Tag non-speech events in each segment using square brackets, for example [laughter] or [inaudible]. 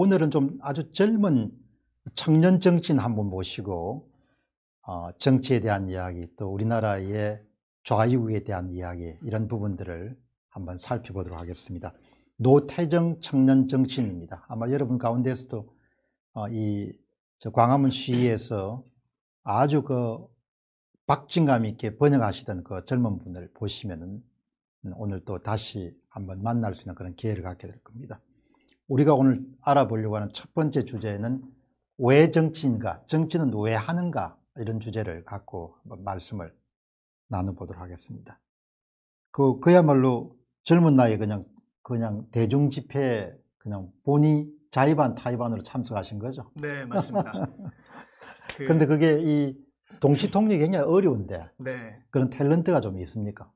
오늘은 좀 아주 젊은 청년 정치인 한분 모시고 어, 정치에 대한 이야기 또 우리나라의 좌익에 대한 이야기 이런 부분들을 한번 살펴보도록 하겠습니다. 노태정 청년 정치인입니다. 아마 여러분 가운데서도 어, 이 광화문 시위에서 아주 그 박진감 있게 번역하시던 그 젊은 분을 보시면 오늘 또 다시 한번 만날 수 있는 그런 기회를 갖게 될 겁니다. 우리가 오늘 알아보려고 하는 첫 번째 주제는 왜 정치인가, 정치는 왜 하는가 이런 주제를 갖고 말씀을 나눠보도록 하겠습니다. 그 그야말로 젊은 나이에 그냥 그냥 대중 집회에 그냥 본이 자의반 타의반으로 참석하신 거죠. 네, 맞습니다. 그런데 [laughs] 그게 이 동시 통역이 굉장히 어려운데 네. 그런 탤런트가 좀 있습니까?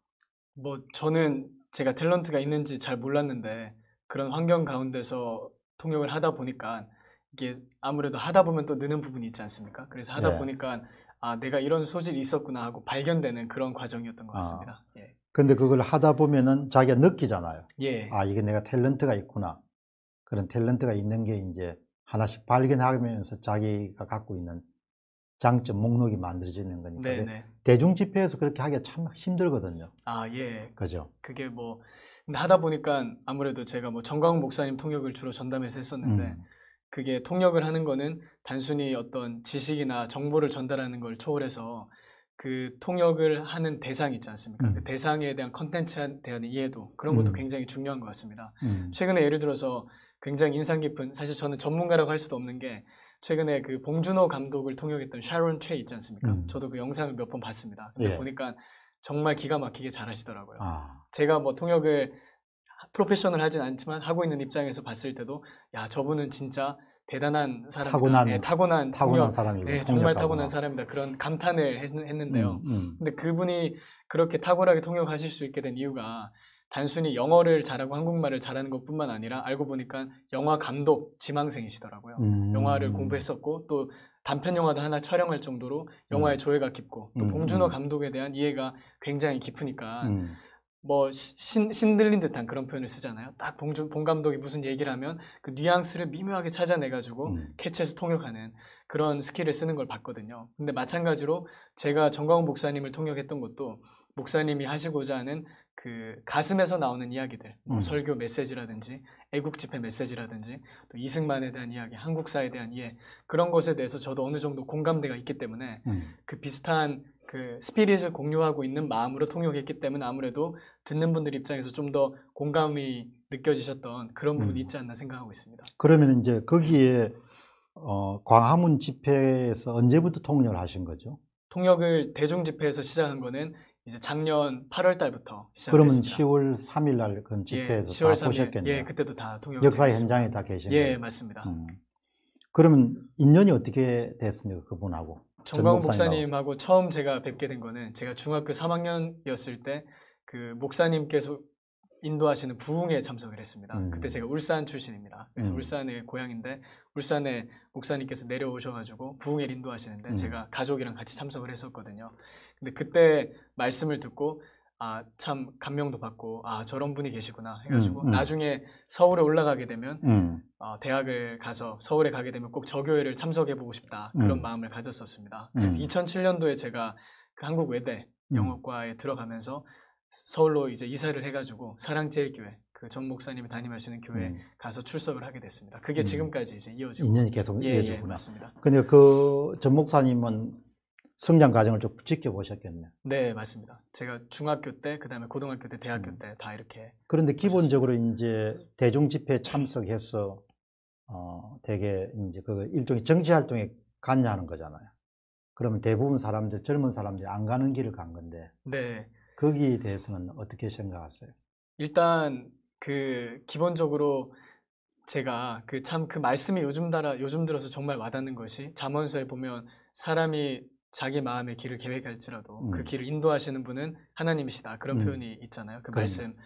뭐 저는 제가 탤런트가 있는지 잘 몰랐는데 그런 환경 가운데서 통역을 하다 보니까 이게 아무래도 하다 보면 또 느는 부분이 있지 않습니까? 그래서 하다 예. 보니까 아 내가 이런 소질이 있었구나 하고 발견되는 그런 과정이었던 것 아. 같습니다. 아, 예. 근데 그걸 하다 보면은 자기가 느끼잖아요. 예. 아 이게 내가 탤런트가 있구나. 그런 탤런트가 있는 게 이제 하나씩 발견하면서 자기가 갖고 있는 장점 목록이 만들어지는 거니까 네, 대중 집회에서 그렇게 하기가 참 힘들거든요. 아 예. 그죠. 그게 뭐 하다 보니까 아무래도 제가 뭐 정광훈 목사님 통역을 주로 전담해서 했었는데 음. 그게 통역을 하는 거는 단순히 어떤 지식이나 정보를 전달하는 걸 초월해서 그 통역을 하는 대상 이 있지 않습니까? 그 음. 그 대상에 대한 컨텐츠에 대한 이해도 그런 것도 음. 굉장히 중요한 것 같습니다. 음. 최근에 예를 들어서 굉장히 인상 깊은 사실 저는 전문가라고 할 수도 없는 게 최근에 그 봉준호 감독을 통역했던 샤론 최 있지 않습니까? 음. 저도 그 영상을 몇 번 봤습니다. 예. 보니까 정말 기가 막히게 잘하시더라고요. 아. 제가 뭐 통역을 프로페셔널 하진 않지만 하고 있는 입장에서 봤을 때도 야 저분은 진짜 대단한 사람이다. 타고난 네, 타고난, 타고난 사람이고 네, 정말 타고난 사람이다. 그런 감탄을 했, 는데요 음, 음. 근데 그분이 그렇게 탁월하게 통역하실 수 있게 된 이유가 단순히 영어를 잘하고 한국말을 잘하는 것뿐만 아니라 알고 보니까 영화 감독 지망생이시더라고요. 음. 영화를 공부했었고 또 단편 영화도 하나 촬영할 정도로 영화의 음. 조예가 깊고 또 음. 봉준호 음. 감독에 대한 이해가 굉장히 깊으니까 음. 뭐 신, 신들린 듯한 그런 표현을 쓰잖아요. 딱 봉준 봉 감독이 무슨 얘기를 하면 그 뉘앙스를 미묘하게 찾아내 가지고 음. 캐치해서 통역하는 그런 스킬을 쓰는 걸 봤거든요. 근데 마찬가지로 제가 정광훈 목사님을 통역했던 것도 목사님이 하시고자 하는 그 가슴에서 나오는 이야기들, 뭐 음. 설교 메시지라든지 애국 집회 메시지라든지 또 이승만에 대한 이야기, 한국사에 대한 이해 그런 것에 대해서 저도 어느 정도 공감대가 있기 때문에 음. 그 비슷한 그 스피릿을 공유하고 있는 마음으로 통역했기 때문에 아무래도 듣는 분들 입장에서 좀 더 공감이 느껴지셨던 그런 부분이 음. 있지 않나 생각하고 있습니다. 그러면 이제 거기에 어, 광화문 집회에서 언제부터 통역을 하신 거죠? 통역을 대중 집회에서 시작한 거는 이제 작년 8월 달부터 시작했습니다. 그러면 10월 3일 날그 집회에서 예, 다 보셨겠네요. 예, 그때도 다 통역 역사 현장에 다 계신 예 맞습니다. 음. 그러면 인연이 어떻게 됐습니까? 그분하고. 정광 목사님하고 처음 제가 뵙게 된 거는 제가 중학교 3학년이었을 때 그 목사님께서 인도하시는 부흥에 참석을 했습니다. 음. 그때 제가 울산 출신입니다. 그래서 음. 울산의 고향인데 울산에 목사님께서 내려오셔가지고 부흥에 인도하시는데 음. 제가 가족이랑 같이 참석을 했었거든요. 근데 그때 말씀을 듣고 아 참 감명도 받고 아 저런 분이 계시구나 해가지고 음, 음. 나중에 서울에 올라가게 되면 음. 어, 대학을 가서 서울에 가게 되면 꼭 저 교회를 참석해 보고 싶다 그런 음. 마음을 가졌었습니다. 그래서 2007년도에 음. 제가 그 한국 외대 음. 영어과에 들어가면서 서울로 이제 이사를 해가지고 사랑제일교회 그 전 목사님이 다니시는 교회 음. 가서 출석을 하게 됐습니다. 그게 지금까지 이제 이어지고 있연이 계속 예, 이어지고 예, 맞습니다. 근데 그 전 목사님은 성장 과정을 좀 지켜보셨겠네요. 네, 맞습니다. 제가 중학교 때, 그다음에 고등학교 때, 대학교 음. 때다 이렇게. 그런데 기본적으로 보셨습니다. 이제 대중 집회에 참석해서 어, 되게 이제 그 일종의 정치 활동에 갔냐는 거잖아요. 그러면 대부분 사람들 젊은 사람들이 안 가는 길을 간 건데. 네. 거기에 대해서는 어떻게 생각하세요? 일단 그 기본적으로 제가 그 참그 그 말씀이 요즘 따라 요즘 들어서 정말 와닿는 것이 잠언서에 보면 사람이 자기 마음의 길을 계획할지라도 그 음. 그 길을 인도하시는 분은 하나님이시다 그런 음. 표현이 있잖아요. 그그럼 말씀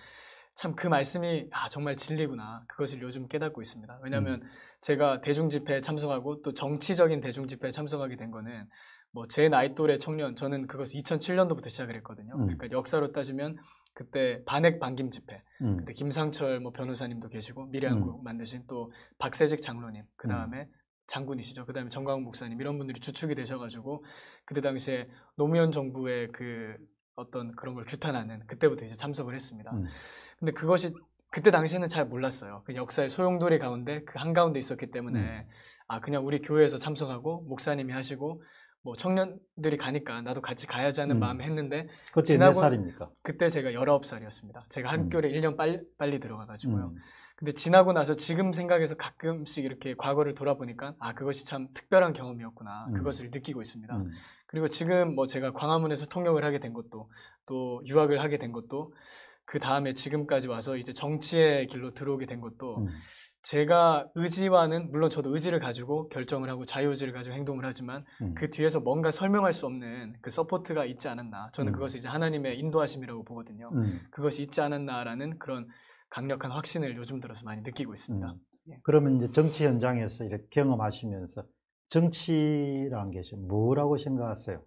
참 그 말씀이 아 정말 진리구나 그것을 요즘 깨닫고 있습니다. 왜냐하면 음. 제가 대중 집회에 참석하고 또 정치적인 대중 집회에 참석하게 된 거는 뭐 제 나이 또래 청년 저는 그것을 2007년도부터 시작을 했거든요. 음. 그러니까 역사로 따지면 그때 반핵 반김 집회 음. 그때 김상철 뭐 변호사님도 계시고 미래한국 음. 만드신 또 박세직 장로님 그 다음에 장군이시죠. 그다음에 정광훈 목사님 이런 분들이 주축이 되셔가지고 그때 당시에 노무현 정부의 그 어떤 그런 걸 규탄하는 그때부터 이제 참석을 했습니다. 음. 근데 그것이 그때 당시에는 잘 몰랐어요. 그 역사의 소용돌이 가운데 그 한가운데 있었기 때문에 음. 아 그냥 우리 교회에서 참석하고 목사님이 하시고 뭐 청년들이 가니까 나도 같이 가야지 하는 음. 마음 했는데 그때 몇 살입니까? 그때 제가 열아홉 살이었습니다 제가 음. 학교를 음. 1년 빨리, 빨리 들어가 가지고요. 음. 근데 지나고 나서 지금 생각해서 가끔씩 이렇게 과거를 돌아보니까 아 그것이 참 특별한 경험이었구나 음. 그것을 느끼고 있습니다. 음. 그리고 지금 뭐 제가 광화문에서 통역을 하게 된 것도 또 유학을 하게 된 것도 그 다음에 지금까지 와서 이제 정치의 길로 들어오게 된 것도 음. 제가 의지와는 물론 저도 의지를 가지고 결정을 하고 자유의지를 가지고 행동을 하지만 음. 그 뒤에서 뭔가 설명할 수 없는 그 서포트가 있지 않았나 저는 음. 그것을 이제 하나님의 인도하심이라고 보거든요 음. 그것이 있지 않았나라는 그런 강력한 확신을 요즘 들어서 많이 느끼고 있습니다. 음. 예. 그러면 이제 정치 현장에서 이렇게 경험하시면서 정치라는 게 뭐라고 생각하세요?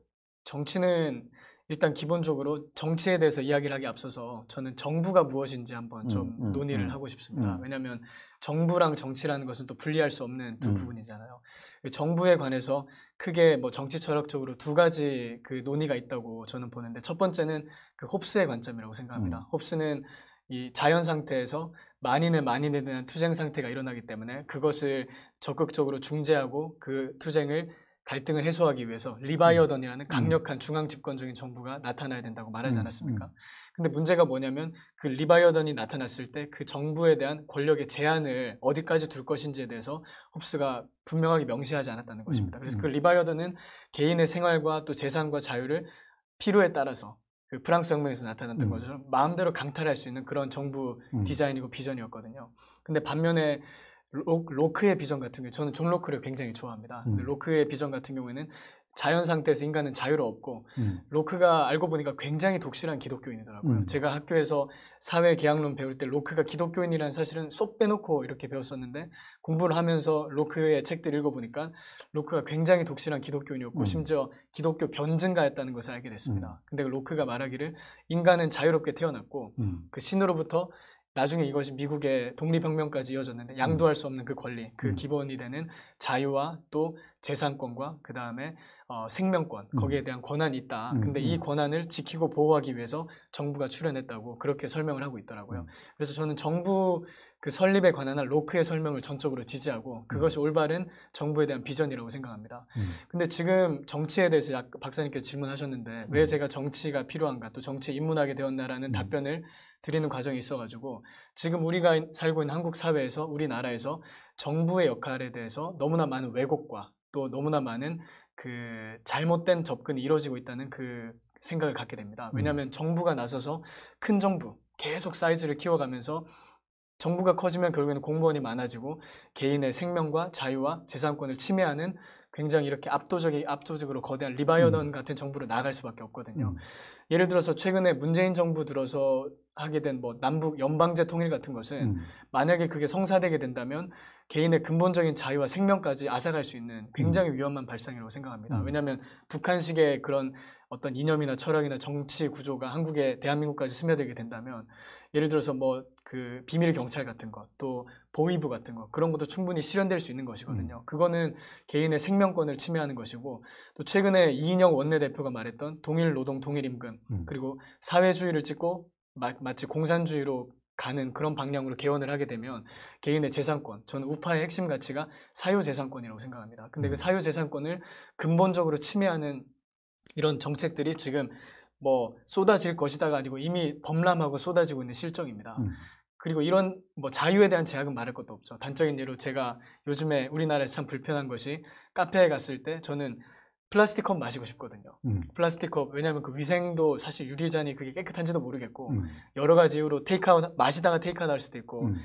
정치는 일단 기본적으로 정치에 대해서 이야기를 하기 앞서서 저는 정부가 무엇인지 한번 좀 음, 음, 논의를 음, 하고 싶습니다. 음. 왜냐하면 정부랑 정치라는 것은 또 분리할 수 없는 두 음. 부분이잖아요. 그 정부에 관해서 크게 뭐 정치 철학적으로 두 가지 그 논의가 있다고 저는 보는데 첫 번째는 그 홉스의 관점이라고 생각합니다. 음. 홉스는 이 자연 상태에서 만인의 만인에 대한 투쟁 상태가 일어나기 때문에 그것을 적극적으로 중재하고 그 투쟁을 갈등을 해소하기 위해서 리바이어던이라는 음. 음. 강력한 중앙 집권적인 정부가 나타나야 된다고 말하지 음. 않았습니까? 근데 문제가 뭐냐면 그 리바이어던이 나타났을 때 그 정부에 대한 권력의 제한을 어디까지 둘 것인지에 대해서 홉스가 분명하게 명시하지 않았다는 것입니다. 그래서 그 리바이어던은 개인의 생활과 또 재산과 자유를 필요에 따라서 그 프랑스 혁명에서 나타났던 음. 것처럼 마음대로 강탈할 수 있는 그런 정부 음. 디자인이고 비전이었거든요. 근데 반면에 로, 로크의 비전 같은 경우 저는 존 로크를 굉장히 좋아합니다. 음. 근데 로크의 비전 같은 경우에는 자연 상태에서 인간은 자유로없고 음. 로크가 알고 보니까 굉장히 독실한 기독교인이더라고요. 음. 제가 학교에서 사회 계약론 배울 때 로크가 기독교인이라는 사실은 쏙 빼놓고 이렇게 배웠었는데 공부를 하면서 로크의 책들 읽어보니까 로크가 굉장히 독실한 기독교인이었고 음. 심지어 기독교 변증가였다는 것을 알게 됐습니다. 음. 근데 로크가 말하기를 인간은 자유롭게 태어났고 음. 그 신으로부터 나중에 이것이 미국의 독립혁명까지 이어졌는데 양도할 수 없는 그 권리, 그 음. 기본이 되는 자유와 또 재산권과 그 다음에 어, 생명권 거기에 음. 대한 권한이 있다. 음, 근데 이 음. 권한을 지키고 보호하기 위해서 정부가 출연했다고 그렇게 설명을 하고 있더라고요. 그래서 저는 정부 그 설립에 관한 로크의 설명을 전적으로 지지하고 그것이 올바른 정부에 대한 비전이라고 생각합니다. 음. 근데 지금 정치에 대해서 박사님께 질문하셨는데 왜 제가 정치가 필요한가 또 정치에 입문하게 되었나라는 음. 답변을 드리는 과정이 있어가지고 지금 우리가 살고 있는 한국 사회에서 우리나라에서 정부의 역할에 대해서 너무나 많은 왜곡과 또 너무나 많은 그 잘못된 접근이 이루어지고 있다는 그 생각을 갖게 됩니다. 음. 왜냐하면 음. 정부가 나서서 큰 정부 계속 사이즈를 키워가면서 정부가 커지면 결국에는 공무원이 많아지고 개인의 생명과 자유와 재산권을 침해하는 굉장히 이렇게 압도적이 압도적으로 거대한 리바이어던 음. 같은 정부로 나갈 수밖에 없거든요. 음. 예를 들어서 최근에 문재인 정부 들어서 하게 된 뭐 남북 연방제 통일 같은 것은 음. 만약에 그게 성사되게 된다면 개인의 근본적인 자유와 생명까지 앗아갈 수 있는 굉장히 음. 위험한 발상이라고 생각합니다. 음. 왜냐하면 북한식의 그런 어떤 이념이나 철학이나 정치 구조가 한국의 대한민국까지 스며들게 된다면 예를 들어서 뭐 그 비밀 경찰 같은 것 또 보위부 같은 것 그런 것도 충분히 실현될 수 있는 것이거든요. 음. 그거는 개인의 생명권을 침해하는 것이고 또 최근에 이인영 원내대표가 말했던 동일 노동 동일 임금 음. 그리고 사회주의를 찍고 마, 마치 공산주의로 가는 그런 방향으로 개헌을 하게 되면 개인의 재산권, 저는 우파의 핵심 가치가 사유재산권이라고 생각합니다. 근데 그 음. 사유재산권을 근본적으로 침해하는 이런 정책들이 지금 뭐 쏟아질 것이다가 아니고 이미 범람하고 쏟아지고 있는 실정입니다. 음. 그리고 이런 뭐 자유에 대한 제약은 말할 것도 없죠. 단적인 예로 제가 요즘에 우리나라에서 참 불편한 것이 카페에 갔을 때 저는 플라스틱 컵 마시고 싶거든요. 음. 플라스틱 컵 왜냐하면 그 위생도 사실 유리잔이 그게 깨끗한지도 모르겠고 음. 여러 가지 이유로 테이크아웃 마시다가 테이크아웃 할 수도 있고. 음.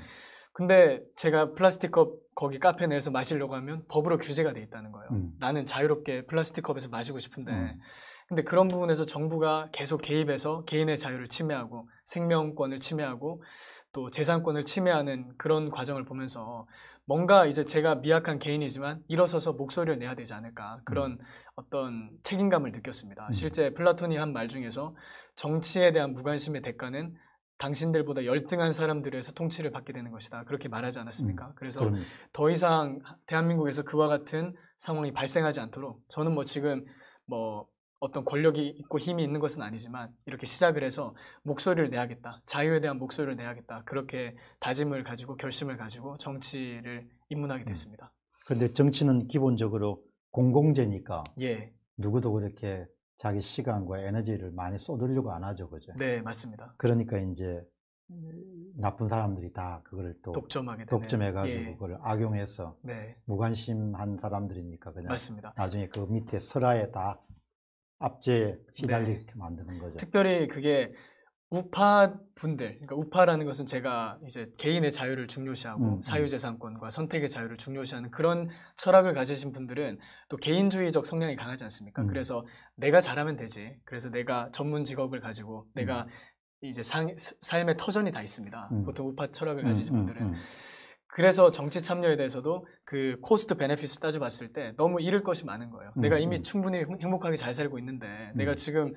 근데 제가 플라스틱 컵 거기 카페 내에서 마시려고 하면 법으로 규제가 돼 있다는 거예요. 음. 나는 자유롭게 플라스틱 컵에서 마시고 싶은데. 음. 근데 그런 부분에서 정부가 계속 개입해서 개인의 자유를 침해하고 생명권을 침해하고 또 재산권을 침해하는 그런 과정을 보면서 뭔가 이제 제가 미약한 개인이지만 일어서서 목소리를 내야 되지 않을까 그런 음. 어떤 책임감을 느꼈습니다. 음. 실제 플라톤이 한 말 중에서 정치에 대한 무관심의 대가는 당신들보다 열등한 사람들에서 통치를 받게 되는 것이다. 그렇게 말하지 않았습니까? 음, 그래서 그러네. 더 이상 대한민국에서 그와 같은 상황이 발생하지 않도록 저는 뭐 지금 뭐 어떤 권력이 있고 힘이 있는 것은 아니지만 이렇게 시작을 해서 목소리를 내야겠다. 자유에 대한 목소리를 내야겠다. 그렇게 다짐을 가지고 결심을 가지고 정치를 입문하게 음. 됐습니다. 그런데 정치는 기본적으로 공공재니까 예. 누구도 그렇게 자기 시간과 에너지를 많이 쏟으려고 안 하죠, 그죠? 네, 맞습니다. 그러니까 이제 음. 나쁜 사람들이 다 그걸 또 독점하게 독점해가지고 예. 그걸 악용해서 네. 무관심한 사람들이니까 그냥 맞습니다. 나중에 그 밑에 설화에 다 압제 시달리게 네. 만드는 거죠. 특별히 그게 우파 분들, 그러니까 우파라는 것은 제가 이제 개인의 자유를 중요시하고 음, 음, 사유재산권과 선택의 자유를 중요시하는 그런 철학을 가지신 분들은 또 개인주의적 성향이 강하지 않습니까? 음. 그래서 내가 잘하면 되지. 그래서 내가 전문 직업을 가지고 내가 음. 이제 상, 삶의 터전이 다 있습니다. 음. 보통 우파 철학을 음, 가지신 분들은. 그래서 정치 참여에 대해서도 그 코스트 베네핏을 따져봤을 때 너무 잃을 것이 많은 거예요. 음. 내가 음. 이미 충분히 행복하게 잘 살고 있는데 음. 내가 지금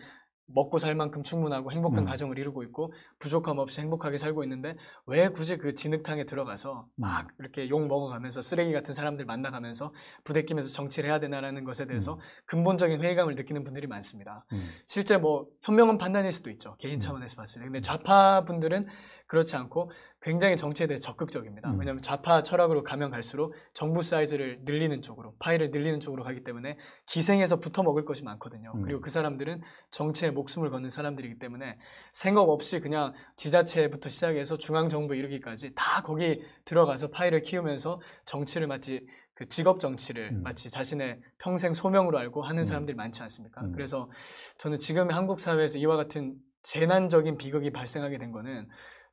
먹고 살 만큼 충분하고 행복한 음. 가정을 이루고 있고 부족함 없이 행복하게 살고 있는데 왜 굳이 그 진흙탕에 들어가서 음. 막 이렇게 욕 먹어가면서 쓰레기 같은 사람들 만나가면서 부대끼면서 정치를 해야 되나라는 것에 대해서 음. 근본적인 회의감을 느끼는 분들이 많습니다. 실제 뭐 현명한 판단일 수도 있죠 개인 차원에서 봤을 때 근데 좌파 분들은 그렇지 않고 굉장히 정치에 대해 적극적입니다. 음. 왜냐하면 좌파 철학으로 가면 갈수록 정부 사이즈를 늘리는 쪽으로 파일을 늘리는 쪽으로 가기 때문에 기생에서 붙어 먹을 것이 많거든요. 음. 그리고 그 사람들은 정치에 목숨을 걷는 사람들이기 때문에 생각 없이 그냥 지자체부터 시작해서 중앙 정부 이르기까지 다 거기 들어가서 파일을 키우면서 정치를 마치 그 직업 정치를 음. 마치 자신의 평생 소명으로 알고 하는 음. 사람들이 많지 않습니까? 음. 그래서 저는 지금 한국 사회에서 이와 같은 재난적인 비극이 발생하게 된 거는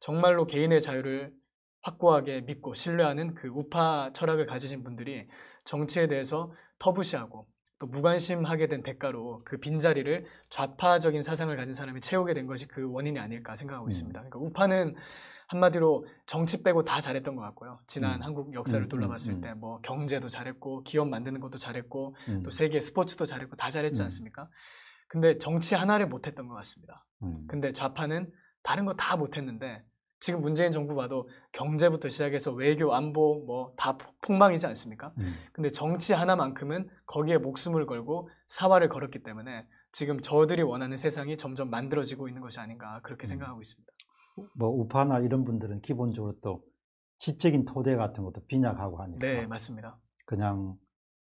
정말로 개인의 자유를 확고하게 믿고 신뢰하는 그 우파 철학을 가지신 분들이 정치에 대해서 터부시하고 또 무관심하게 된 대가로 그 빈자리를 좌파적인 사상을 가진 사람이 채우게 된 것이 그 원인이 아닐까 생각하고 음. 있습니다. 그러니까 우파는 한마디로 정치 빼고 다 잘했던 것 같고요. 지난 음. 한국 역사를 음. 돌아봤을 음, 때뭐 음. 경제도 잘했고 기업 만드는 것도 잘했고 또 음. 세계 스포츠도 잘했고 다 잘했지 않습니까? 근데 정치 하나를 못했던 것 같습니다. 근데 좌파는 다른 거 다 못했는데 지금 문재인 정부 봐도 경제부터 시작해서 외교, 안보 뭐 다 폭망이지 않습니까? 음. 근데 정치 하나만큼은 거기에 목숨을 걸고 사활을 걸었기 때문에 지금 저들이 원하는 세상이 점점 만들어지고 있는 것이 아닌가 그렇게 음. 생각하고 있습니다. 뭐 우파나 이런 분들은 기본적으로 또 지적인 토대 같은 것도 빈약하고 하니까. 네, 맞습니다. 그냥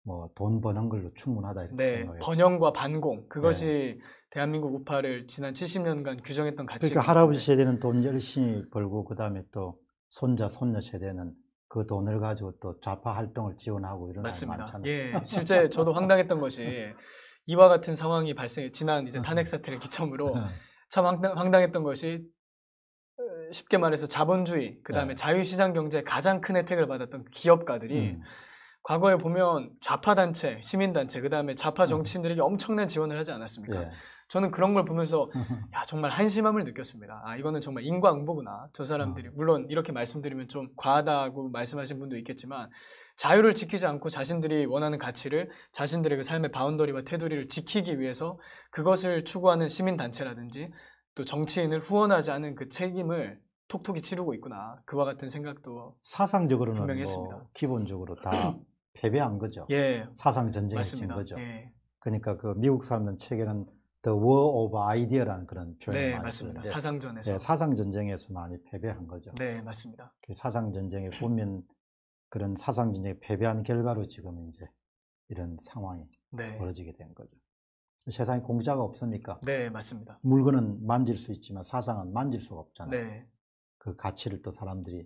뭐돈 버는 걸로 충분하다 이렇게 네, 생각해요. 번영과 반공 그것이 네. 대한민국 우파를 지난 70년간 규정했던 가치. 그러니까 할아버지 세대는 돈 열심히 벌고 그 다음에 또 손자 손녀 세대는 그 돈을 가지고 또 좌파 활동을 지원하고 이런 맞습니다. 많잖아요. 예, [laughs] 실제 저도 황당했던 것이 이와 같은 상황이 발생해 지난 이제 탄핵 음. 사태를 기점으로 음. 참 황당, 했던 것이 어, 쉽게 말해서 자본주의 그 다음에 네. 자유시장 경제 가장 큰 혜택을 받았던 기업가들이 음. 과거에 보면 좌파 단체, 시민 단체, 그 다음에 좌파 정치인들에게 엄청난 지원을 하지 않았습니까? 예. 저는 그런 걸 보면서 [laughs] 야 정말 한심함을 느꼈습니다. 아 이거는 정말 인과응보구나. 저 사람들이 아. 물론 이렇게 말씀드리면 좀 과하다고 말씀하신 분도 있겠지만 자유를 지키지 않고 자신들이 원하는 가치를 자신들의 그 삶의 바운더리와 테두리를 지키기 위해서 그것을 추구하는 시민 단체라든지 또 정치인을 후원하지 않은 그 책임을 톡톡히 치르고 있구나 그와 같은 생각도 사상적으로는 분명했습니다. 뭐 기본적으로 다 [clears throat] 패배한 거죠. 예. 사상 전쟁에 맞진 거죠. 예. 그러니까 그 미국 사람들 책에는 The War of Idea라는 그런 표현이 네, 많이 맞습니다. 사상전에서 네, 사상 전쟁에서 많이 패배한 거죠. 네, 맞습니다. 그 사상 전쟁에 보면 그런 사상 전쟁에 패배한 결과로 지금 이제 이런 상황이 네. 벌어지게 된 거죠. 세상에 공짜가 없으니까. 네, 맞습니다. 물건은 만질 수 있지만 사상은 만질 수가 없잖아요. 네. 그 가치를 또 사람들이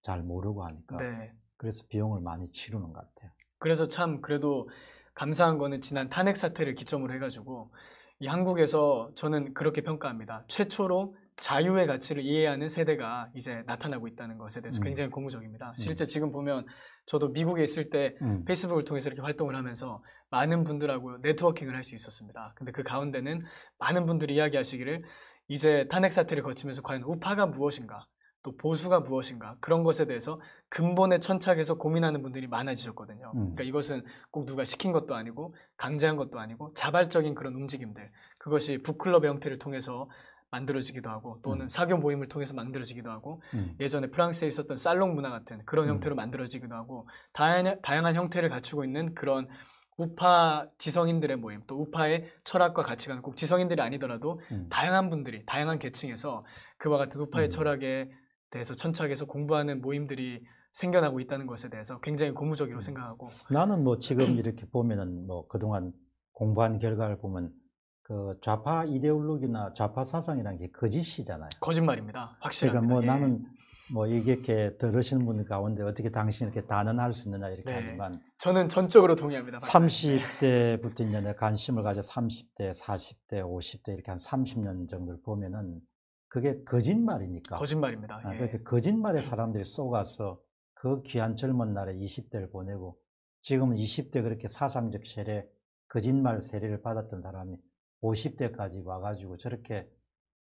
잘 모르고 하니까 네. 그래서 비용을 많이 치르는 것 같아요. 그래서 참 그래도 감사한 거는 지난 탄핵 사태를 기점으로 해가지고 이 한국에서 저는 그렇게 평가합니다. 최초로 자유의 가치를 이해하는 세대가 이제 나타나고 있다는 것에 대해서 음. 굉장히 고무적입니다. 음. 실제 음. 지금 보면 저도 미국에 있을 때 음. 페이스북을 통해서 이렇게 활동을 하면서 많은 분들하고 네트워킹을 할 수 있었습니다. 근데 그 가운데는 많은 분들이 이야기하시기를 이제 탄핵 사태를 거치면서 과연 우파가 무엇인가 또 보수가 무엇인가 그런 것에 대해서 근본에 천착해서 고민하는 분들이 많아지셨거든요. 음. 그러니까 이것은 꼭 누가 시킨 것도 아니고 강제한 것도 아니고 자발적인 그런 움직임들 그것이 북클럽의 형태를 통해서 만들어지기도 하고 또는 음. 사교 모임을 통해서 만들어지기도 하고 음. 예전에 프랑스에 있었던 살롱 문화 같은 그런 음. 형태로 만들어지기도 하고 다양한, 다양한 형태를 갖추고 있는 그런 우파 지성인들의 모임 또 우파의 철학과 가치관 꼭 지성인들이 아니더라도 음. 다양한 분들이 다양한 계층에서 그와 같은 우파의 음. 철학에 대해서 천착에서 공부하는 모임들이 생겨나고 있다는 것에 대해서 굉장히 고무적이로 라 음. 생각하고 나는 뭐 지금 이렇게 보면은 뭐 그동안 공부한 결과를 보면 그 좌파 이데올로기나 좌파 사상이란게 거짓이잖아요. 거짓말입니다. 확실합니다. 그러니까 뭐 예. 나는 뭐 이렇게 들으시는 분 가운데 어떻게 당신이 이렇게 단언할 수 있느냐 이렇게 네. 하지만 저는 전적으로 동의합니다. 박사님. 30대부터 예. 이제 관심을 가져 30대, 40대, 50대 이렇게 한 30년 정도를 보면은 그게 거짓말이니까. 거짓말입니다. 아, 예. 그렇게 거짓말에 사람들이 속아서 그 귀한 젊은 날에 20대를 보내고 지금 20대 그렇게 사상적 세례, 거짓말 세례를 받았던 사람이 50대까지 와가지고 저렇게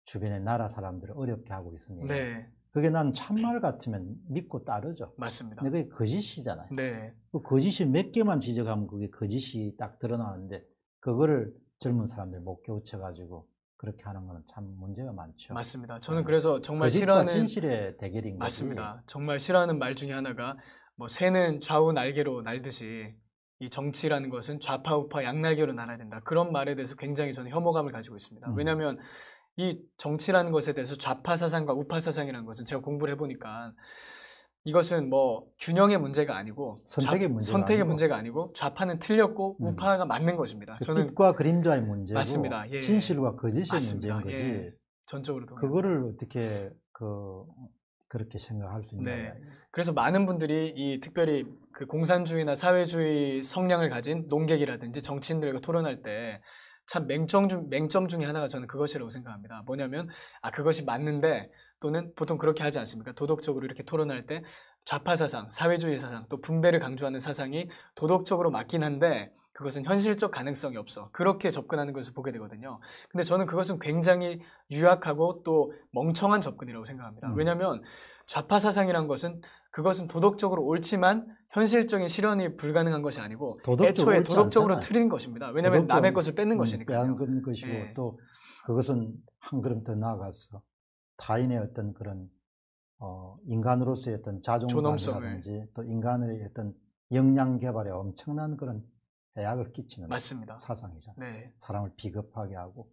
주변의 나라 사람들을 어렵게 하고 있습니다. 네. 그게 난 참말 같으면 믿고 따르죠. 맞습니다. 근데 그게 거짓이잖아요. 네. 그 거짓이 몇 개만 지적하면 그게 거짓이 딱 드러나는데 그거를 젊은 사람들못 깨우쳐가지고 그렇게 하는 거는 참 문제가 많죠. 맞습니다. 저는 네. 그래서 정말 그 싫어하는 진실의 대결인 거 맞습니다. 거지. 정말 싫어하는 말 중에 하나가 뭐 새는 좌우 날개로 날듯이 이 정치라는 것은 좌파 우파 양날개로 날아야 된다. 그런 말에 대해서 굉장히 저는 혐오감을 가지고 있습니다. 음. 왜냐하면 이 정치라는 것에 대해서 좌파 사상과 우파 사상이라는 것은 제가 공부를 해보니까 이것은 뭐 균형의 문제가 아니고 선택의 문제가, 선택의 아니고. 문제가 아니고 좌파는 틀렸고 음. 우파가 맞는 것입니다. 그 저는 빛과 그림자의 문제고 맞습니다. 예. 진실과 거짓의 맞습니다. 문제인 예. 거지. 예. 전적으로 동의 그거를 어떻게 그 그렇게 생각할 수 있는 네. 그래서 많은 분들이 이 특별히 그 공산주의나 사회주의 성향을 가진 농객이라든지 정치인들과 토론할 때 참 맹점 중 맹점 중에 하나가 저는 그것이라고 생각합니다. 뭐냐면 아 그것이 맞는데 또는 보통 그렇게 하지 않습니까? 도덕적으로 이렇게 토론할 때 좌파 사상, 사회주의 사상, 또 분배를 강조하는 사상이 도덕적으로 맞긴 한데 그것은 현실적 가능성이 없어. 그렇게 접근하는 것을 보게 되거든요. 근데 저는 그것은 굉장히 유약하고 또 멍청한 접근이라고 생각합니다. 음. 왜냐하면 좌파 사상이란 것은 그것은 도덕적으로 옳지만 현실적인 실현이 불가능한 것이 아니고 애초에 도덕적으로 않잖아 틀린 것입니다. 왜냐하면 남의 것을 뺏는 음, 것이니까요. 음, 뺏는 것이고 예. 또 그것은 한 걸음 더 나아가서 타인의 어떤 그런 어, 인간으로서의 어떤 자존감이라든지 또 인간의 어떤 역량 개발에 엄청난 그런 해악을 끼치는 맞습니다. 사상이죠. 네. 사람을 비겁하게 하고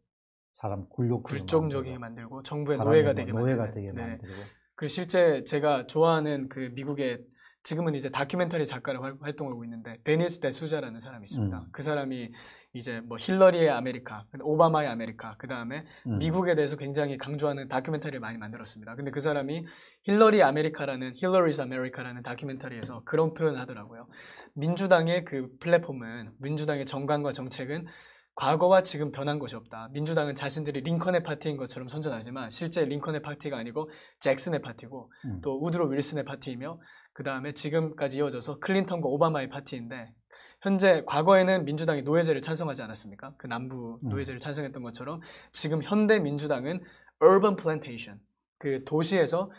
사람 굴욕 굴종적이 만들고, 정부의 노예가 뭐 되게 노예가 만드는. 되게 네. 만들고 그 실제 제가 좋아하는 그 미국의 지금은 이제 다큐멘터리 작가로 활동하고 있는데 데니스 데수자라는 사람이 있습니다. 음. 그 사람이 이제 뭐 힐러리의 아메리카, 오바마의 아메리카, 그 다음에 음. 미국에 대해서 굉장히 강조하는 다큐멘터리를 많이 만들었습니다. 근데 그 사람이 힐러리 아메리카라는 힐러리즈 아메리카라는 다큐멘터리에서 그런 표현을 하더라고요. 민주당의 그 플랫폼은 민주당의 정관과 정책은 과거와 지금 변한 것이 없다. 민주당은 자신들이 링컨의 파티인 것처럼 선전하지만 실제 링컨의 파티가 아니고 잭슨의 파티고 음. 또 우드로 윌슨의 파티이며 그 다음에 지금까지 이어져서 클린턴과 오바마의 파티인데 현재 과거에는 민주당이 노예제를 찬성하지 않았습니까? 그 남부 음. 노예제를 찬성했던 것처럼 지금 현대 민주당은 urban plantation 그 도시에서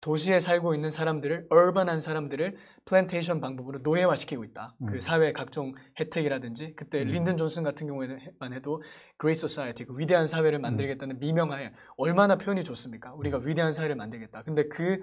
도시에 살고 있는 사람들을 u r b a n 한 사람들을 plantation 방법으로 노예화시키고 있다. 그 음. 그 사회 각종 혜택이라든지 그때 음. 린든 존슨 같은 경우에만 해도 그레이 소사이어티 그 위대한 사회를 음. 만들겠다는 미명하에 얼마나 표현이 좋습니까? 우리가 음. 위대한 사회를 만들겠다. 근데 그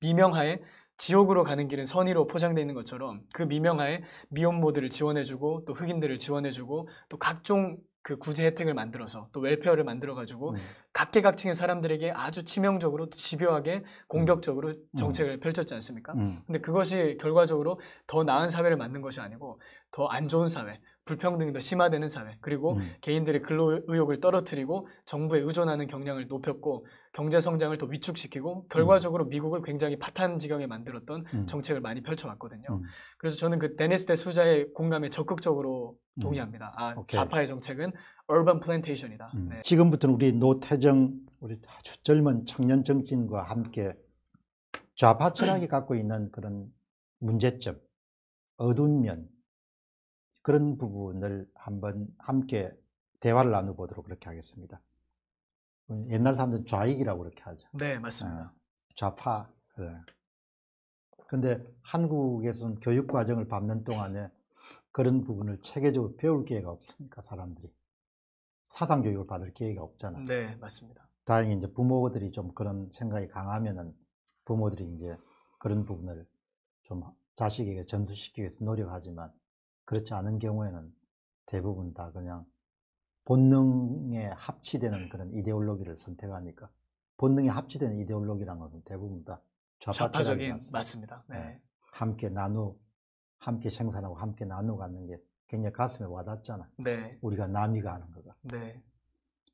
미명하에 지옥으로 가는 길은 선의로 포장되어 있는 것처럼 그 미명하에 미혼모들을 지원해주고 또 흑인들을 지원해주고 또 각종 그 구제 혜택을 만들어서 또 웰페어를 만들어가지고 음. 각계각층의 사람들에게 아주 치명적으로 집요하게 공격적으로 음. 음. 정책을 펼쳤지 않습니까? 음. 근데 그것이 결과적으로 더 나은 사회를 만든 것이 아니고 더 안 좋은 사회, 불평등이 더 심화되는 사회 그리고 음. 개인들의 근로 의욕을 떨어뜨리고 정부에 의존하는 경향을 높였고 경제 성장을 더 위축시키고 음. 결과적으로 음. 미국을 굉장히 파탄 지경에 만들었던 음. 정책을 많이 펼쳐왔거든요. 음. 그래서 저는 그 데니스 대수자의 공감에 적극적으로 음. 동의합니다. 아, 오케이. 좌파의 정책은 urban plantation이다. 네. 지금부터는 우리 노태정 우리 아주 젊은 청년 정치인과 함께 좌파 철학이 [clears throat] 갖고 있는 그런 문제점, 어두운 면 그런 부분을 한번 함께 대화를 나눠보도록 그렇게 하겠습니다. 옛날 사람들은 좌익이라고 그렇게 하죠. 네, 맞습니다. 어, 좌파. 네. 근데 한국에서는 교육 과정을 밟는 동안에 그런 부분을 체계적으로 배울 기회가 없으니까 사람들이 사상 교육을 받을 기회가 없잖아요. 네, 맞습니다. 다행히 이제 부모들이 좀 그런 생각이 강하면은 부모들이 이제 그런 부분을 좀 자식에게 전수시키기 위해서 노력하지만 그렇지 않은 경우에는 대부분 다 그냥 본능에 합치되는 그런 이데올로기를 선택하니까 본능에 합치되는 이데올로기란 것은 대부분 다 좌파적인 맞습니다. 네. 네. 함께 나누, 함께 생산하고 함께 나누 갖는 게 굉장히 가슴에 와닿잖아. 네. 우리가 남이가 하는 거가. 네.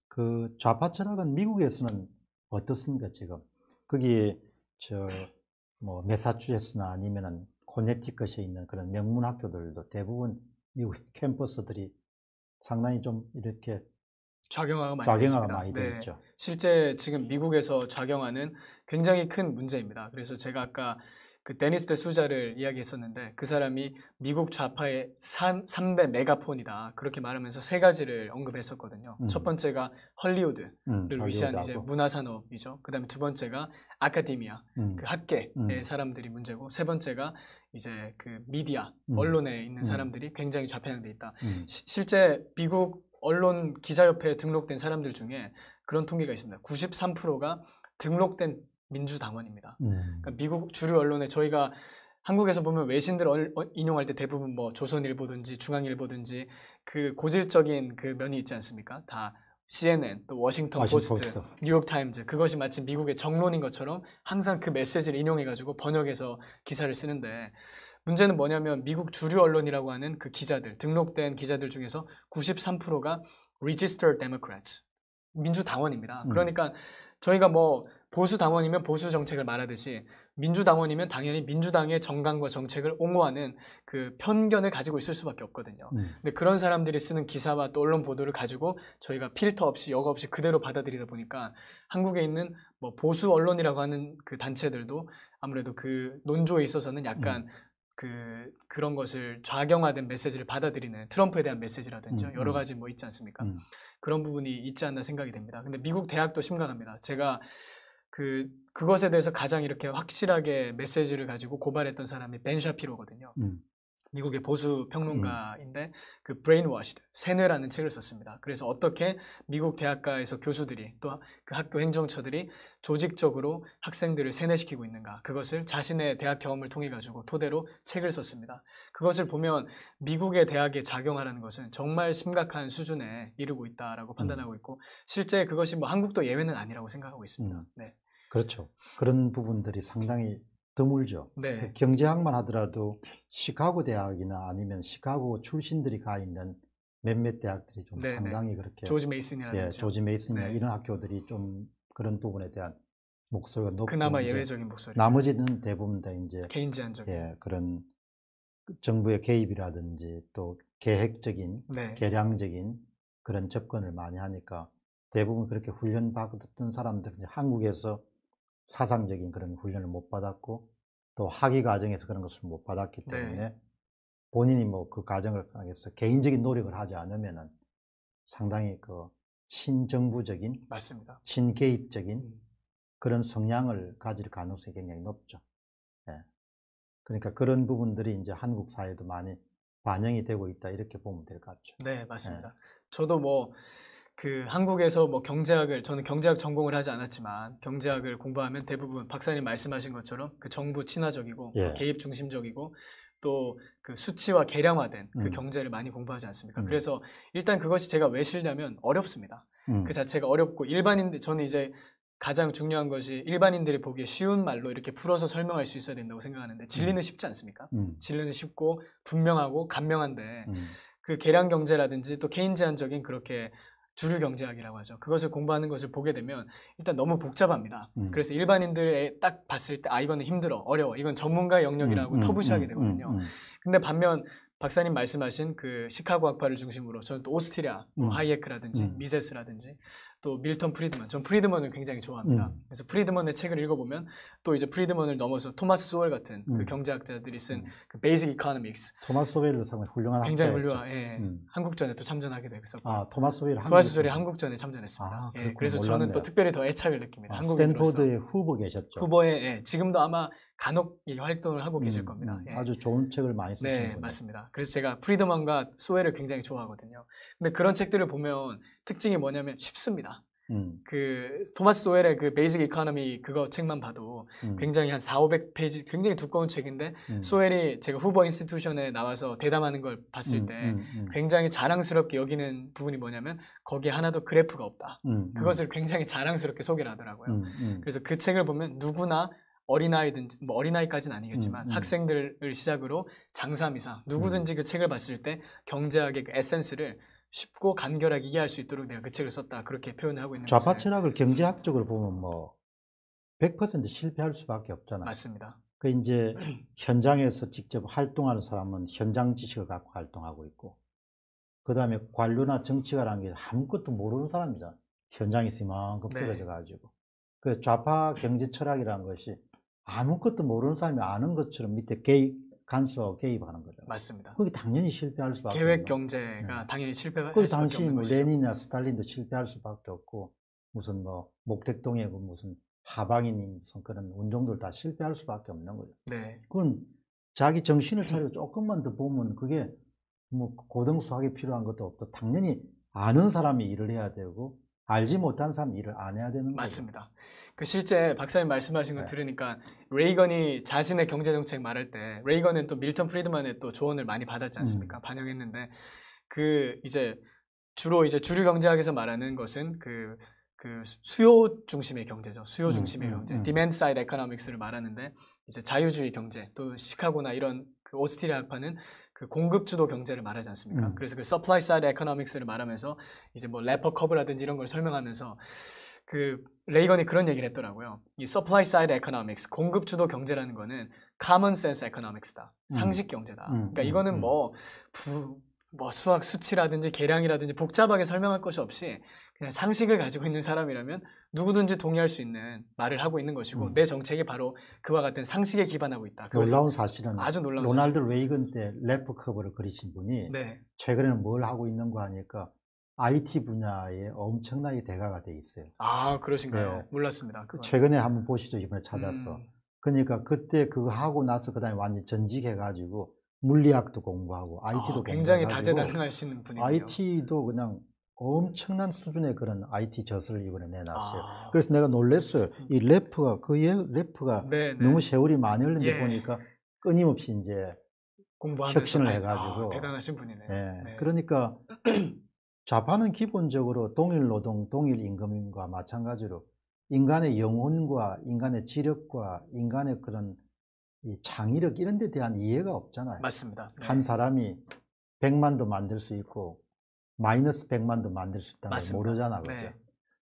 그 좌파 철학은 미국에서는 어떻습니까 지금? 거기저뭐 메사추세츠나 아니면은 코네티컷에 있는 그런 명문 학교들도 대부분 미국 [laughs] 캠퍼스들이 상당히 좀 이렇게 좌경화가 많이, 좌경화가 많이 네. 되었죠. 실제 지금 미국에서 좌경화는 굉장히 큰 문제입니다. 그래서 제가 아까 그 데니스 데 수자를 이야기했었는데 그 사람이 미국 좌파의 3, 3대 메가폰이다 그렇게 말하면서 세 가지를 언급했었거든요. 음. 첫 번째가 헐리우드를 음, 위시한 이제 문화산업이죠. 그다음에 두 번째가 아카데미아, 음. 그 학계의 음. 사람들이 문제고 세 번째가 이제 그 미디어, 음. 언론에 있는 음. 사람들이 굉장히 좌편향돼 있다. 시, 실제 미국 언론 기자협회에 등록된 사람들 중에 그런 통계가 있습니다. 93%가 등록된 민주당원입니다. 음. 그러니까 미국 주류 언론에 저희가 한국에서 보면 외신들 인용할 때 대부분 뭐 조선일보든지 중앙일보든지 그 고질적인 그 면이 있지 않습니까? 다 CNN 또 워싱턴, 포스트, 포스트, 뉴욕 타임즈 그것이 마치 미국의 정론인 것처럼 항상 그 메시지를 인용해 가지고 번역해서 기사를 쓰는데 문제는 뭐냐면 미국 주류 언론이라고 하는 그 기자들 등록된 기자들 중에서 93%가 registered Democrats 민주당원입니다. 음. 그러니까 저희가 뭐 보수 당원이면 보수 정책을 말하듯이 민주당원이면 당연히 민주당의 정강과 정책을 옹호하는 그 편견을 가지고 있을 수밖에 없거든요. 네. 근데 그런 사람들이 쓰는 기사와 또 언론 보도를 가지고 저희가 필터 없이 여과 없이 그대로 받아들이다 보니까 한국에 있는 뭐 보수 언론이라고 하는 그 단체들도 아무래도 그 논조에 있어서는 약간 네. 그 그런 것을 좌경화된 메시지를 받아들이는 트럼프에 대한 메시지라든지 음, 여러 음. 가지 뭐 있지 않습니까? 음. 그런 부분이 있지 않나 생각이 됩니다. 근데 미국 대학도 심각합니다. 제가 그 그것에 대해서 가장 이렇게 확실하게 메시지를 가지고 고발했던 사람이 벤 샤피로거든요. 음. 미국의 보수 평론가인데 음. 그 브레인워시드 세뇌라는 책을 썼습니다. 그래서 어떻게 미국 대학가에서 교수들이 또 그 학교 행정처들이 조직적으로 학생들을 세뇌시키고 있는가 그것을 자신의 대학 경험을 통해 가지고 토대로 책을 썼습니다. 그것을 보면 미국의 대학에 작용하라는 것은 정말 심각한 수준에 이르고 있다라고 음. 판단하고 있고 실제 그것이 뭐 한국도 예외는 아니라고 생각하고 있습니다. 음. 네. 그렇죠. 그런 부분들이 상당히 드물죠. 네. 그 경제학만 하더라도 시카고 대학이나 아니면 시카고 출신들이 가 있는 몇몇 대학들이 좀 네, 네. 상당히 네. 그렇게 조지 메이슨이라 예, 조지 메이슨이나 네. 이런 학교들이 좀 그런 부분에 대한 목소리가 높고 그나마 예외적인 목소리. 나머지는 대부분 다 이제 개인 제한적인 예, 그런 그 정부의 개입이라든지 또 계획적인 네. 개량적인 그런 접근을 많이 하니까 대부분 그렇게 훈련 받았던 사람들 이제 한국에서 사상적인 그런 훈련을 못 받았고 또 학위 과정에서 그런 것을 못 받았기 네. 때문에 네. 본인이 뭐 그 과정을 통해서 개인적인 노력을 하지 않으면은 상당히 그 친정부적인 맞습니다. 친개입적인 음. 그런 성향을 가질 가능성이 굉장히 높죠. 예. 그러니까 그런 부분들이 이제 한국 사회도 많이 반영이 되고 있다 이렇게 보면 될 것 같죠. 네, 맞습니다. 예. 저도 뭐그 한국에서 뭐 경제학을 저는 경제학 전공을 하지 않았지만 경제학을 공부하면 대부분 박사님 말씀하신 것처럼 그 정부 친화적이고 예. 개입 중심적이고 또 그 수치와 계량화된 그 음. 그 경제를 많이 공부하지 않습니까? 음. 그래서 일단 그것이 제가 왜 싫냐면 어렵습니다. 음. 그 자체가 어렵고 일반인들 저는 이제 가장 중요한 것이 일반인들이 보기에 쉬운 말로 이렇게 풀어서 설명할 수 있어야 된다고 생각하는데 진리는 음. 쉽지 않습니까? 음. 진리는 쉽고 분명하고 간명한데 음. 그 계량 경제라든지 또 개인 제한적인 그렇게 주류 경제학이라고 하죠. 그것을 공부하는 것을 보게 되면 일단 너무 복잡합니다. 음. 그래서 일반인들의 딱 봤을 때 아 이거는 힘들어, 어려워, 이건 전문가 영역이라고 음, 음 터부시하게 음, 되거든요. 음, 근데 반면 박사님 말씀하신 그 시카고 학파를 중심으로 저는 또 오스티랴, 뭐 음. 하이에크라든지 음. 미세스라든지 또 밀턴 프리드먼, 전 프리드먼을 굉장히 좋아합니다. 음. 그래서 프리드먼의 책을 읽어보면 또 이제 프리드먼을 넘어서 토마스 소웰 같은 그 음. 경제학자들이 쓴 그 베이직 이코노믹스. 토마스 소웰도 상당히 훌륭한 굉장히 훌륭한. 예. 음. 한국전에 또 참전하게 되었었고. 아 토마스 소웰 토마스 소웰이 한국전에 참전했습니다. 아, 예. 그래서 몰랐네요. 저는 또 특별히 더 애착을 느낍니다. 아, 한국인으로서. 스탠포드의 후보 계셨죠. 후보에 예. 지금도 아마 간혹 활동을 하고 계실 음, 겁니다. 아, 예. 아주 좋은 책을 많이 쓰시는 네, 거예요. 맞습니다. 그래서 제가 프리드만과 소외를 굉장히 좋아하거든요. 근데 그런 책들을 보면 특징이 뭐냐면 쉽습니다. 음. 그 토마스 소웰의 그 베이직 이코노미 그거 책만 봐도 음. 굉장히 한 4, 500페이지 굉장히 두꺼운 책인데 음. 소웰이 제가 후보 인스티튜션에 나와서 대담하는 걸 봤을 음, 때 음, 굉장히 자랑스럽게 여기는 부분이 뭐냐면 거기에 하나도 그래프가 없다. 그것을 굉장히 자랑스럽게 소개를 하더라고요. 그래서 그 책을 보면 누구나 어린아이든지 뭐 어린아이까지는 아니겠지만 음, 음. 학생들을 시작으로 장사미사 누구든지 그 책을 봤을 때 경제학의 그 에센스를 쉽고 간결하게 이해할 수 있도록 내가 그 책을 썼다 그렇게 표현을 하고 있는 거죠. 좌파 철학을 경제학적으로 보면 뭐100% 실패할 수밖에 없잖아요. 맞습니다. 그 이제 현장에서 직접 활동하는 사람은 현장 지식을 갖고 활동하고 있고 그 다음에 관료나 정치가라는 게 아무것도 모르는 사람이잖아. 현장에서 이만큼 떨어져 가지고 네. 그 좌파 경제 철학이라는 것이 아무것도 모르는 사람이 아는 것처럼 밑에 개입, 간섭하고 개입하는 거죠. 맞습니다. 거기 당연히 실패할 수밖에 계획 경제가 네. 당연히 실패할 수밖에 없는 것이죠. 레닌이나 스탈린도 실패할 수밖에 없고 무슨 뭐 목택동에 무슨 하방인 무슨 그런 운동들 다 실패할 수밖에 없는 거죠. 네. 그건 자기 정신을 차리고 조금만 더 보면 그게 뭐 고등 수학이 필요한 것도 없고 당연히 아는 사람이 일을 해야 되고 알지 못한 사람이 일을 안 해야 되는 거죠. 맞습니다. 그 실제 박사님 말씀하신 거 네. 들으니까 레이건이 자신의 경제 정책 말할 때 레이건은 또 밀턴 프리드만의 또 조언을 많이 받았지 음. 않습니까? 음. 반영했는데 그 이제 주로 이제 주류 경제학에서 말하는 것은 그그 그 수요 중심의 경제죠. 수요 음, 중심의 음, 경제. 음, 디맨드 사이드 에코노믹스를 말하는데 이제 자유주의 경제 또 시카고나 이런 그 오스트리아 학파는 그 공급 주도 경제를 말하지 않습니까? 음. 그래서 그 서플라이 사이드 에코노믹스를 말하면서 이제 뭐 래퍼 커브라든지 이런 걸 설명하면서 그 레이건이 그런 얘기를 했더라고요. 이 supply side economics, 공급 주도 경제라는 거는 common sense economics다. 음. 상식 경제다. 음. 그러니까 음. 이거는 음. 뭐, 부, 뭐 수학 수치라든지 계량이라든지 복잡하게 설명할 것이 없이 그냥 상식을 가지고 있는 사람이라면 누구든지 동의할 수 있는 말을 하고 있는 것이고 음. 내 정책이 바로 그와 같은 상식에 기반하고 있다. 놀라운 사실은 아주 놀라운 로날드 사실. 레이건 때 레프 커버를 그리신 분이 네. 최근에는 뭘 하고 있는거 하니까 IT 분야에 엄청나게 대가가 돼 있어요. 아 그러신가요? 네. 몰랐습니다. 그건. 최근에 한번 보시죠 이번에 찾아서. 음. 그러니까 그때 그거 하고 나서 그다음에 완전 전직해가지고 물리학도 공부하고 IT도 아, 굉장히 다재다능하신 분이에요. IT도 그냥 엄청난 수준의 그런 IT 젖을 이번에 내놨어요. 아. 그래서 내가 놀랬어요. 이 음. 래프가 그의 래프가 네, 네. 너무 세월이 많이 흘렸는데 예. 보니까 끊임없이 이제 공부하면 혁신을 아, 해가지고 아, 대단하신 분이네요. 예. 네. 그러니까 좌파는 기본적으로 동일 노동, 동일 임금과 마찬가지로 인간의 영혼과 인간의 지력과 인간의 그런 창의력 이런 데 대한 이해가 없잖아요. 맞습니다. 네. 한 사람이 100만도 만들 수 있고 마이너스 100만도 만들 수 있다는 걸 모르잖아. 네. 그죠? 네.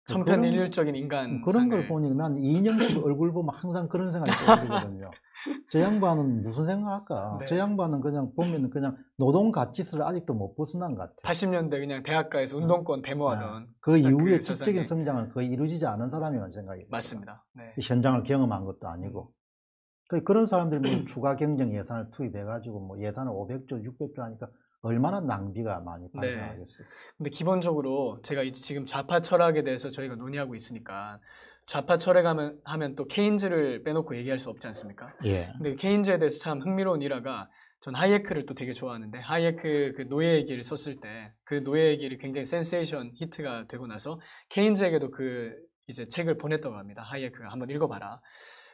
그 청탄일률적인 인간 그런 걸 보니 까난 이인영 씨 얼굴 보면 항상 그런 생각이 들거든요. [laughs] 저 양반은 무슨 생각할까? 네. 저 양반은 그냥 보면 그냥 노동 가치를 아직도 못 벗어난 것 같아. 80년대 그냥 대학가에서 운동권 데모하던 네. 그 이후에 그 지적인 성장을 거의 이루어지지 않은 사람이라는 생각이 맞습니다. 네. 현장을 경험한 것도 아니고 음. 그 그런 사람들이 뭐 추가 경쟁 예산을 투입해 가지고 뭐 예산을 500조, 600조 하니까 얼마나 낭비가 많이 네. 발생하겠어요. 네. 근데 기본적으로 제가 지금 좌파 철학에 대해서 저희가 논의하고 있으니까 좌파 철회가면 하면 또 케인즈를 빼놓고 얘기할 수 없지 않습니까? 예. 근데 케인즈에 대해서 참 흥미로운 일화가 전 하이에크를 또 되게 좋아하는데 하이에크 그 노예 얘기를 썼을 때 그 노예 얘기를 굉장히 센세이션 히트가 되고 나서 케인즈에게도 그 이제 책을 보냈다고 합니다. 하이에크가 한번 읽어봐라.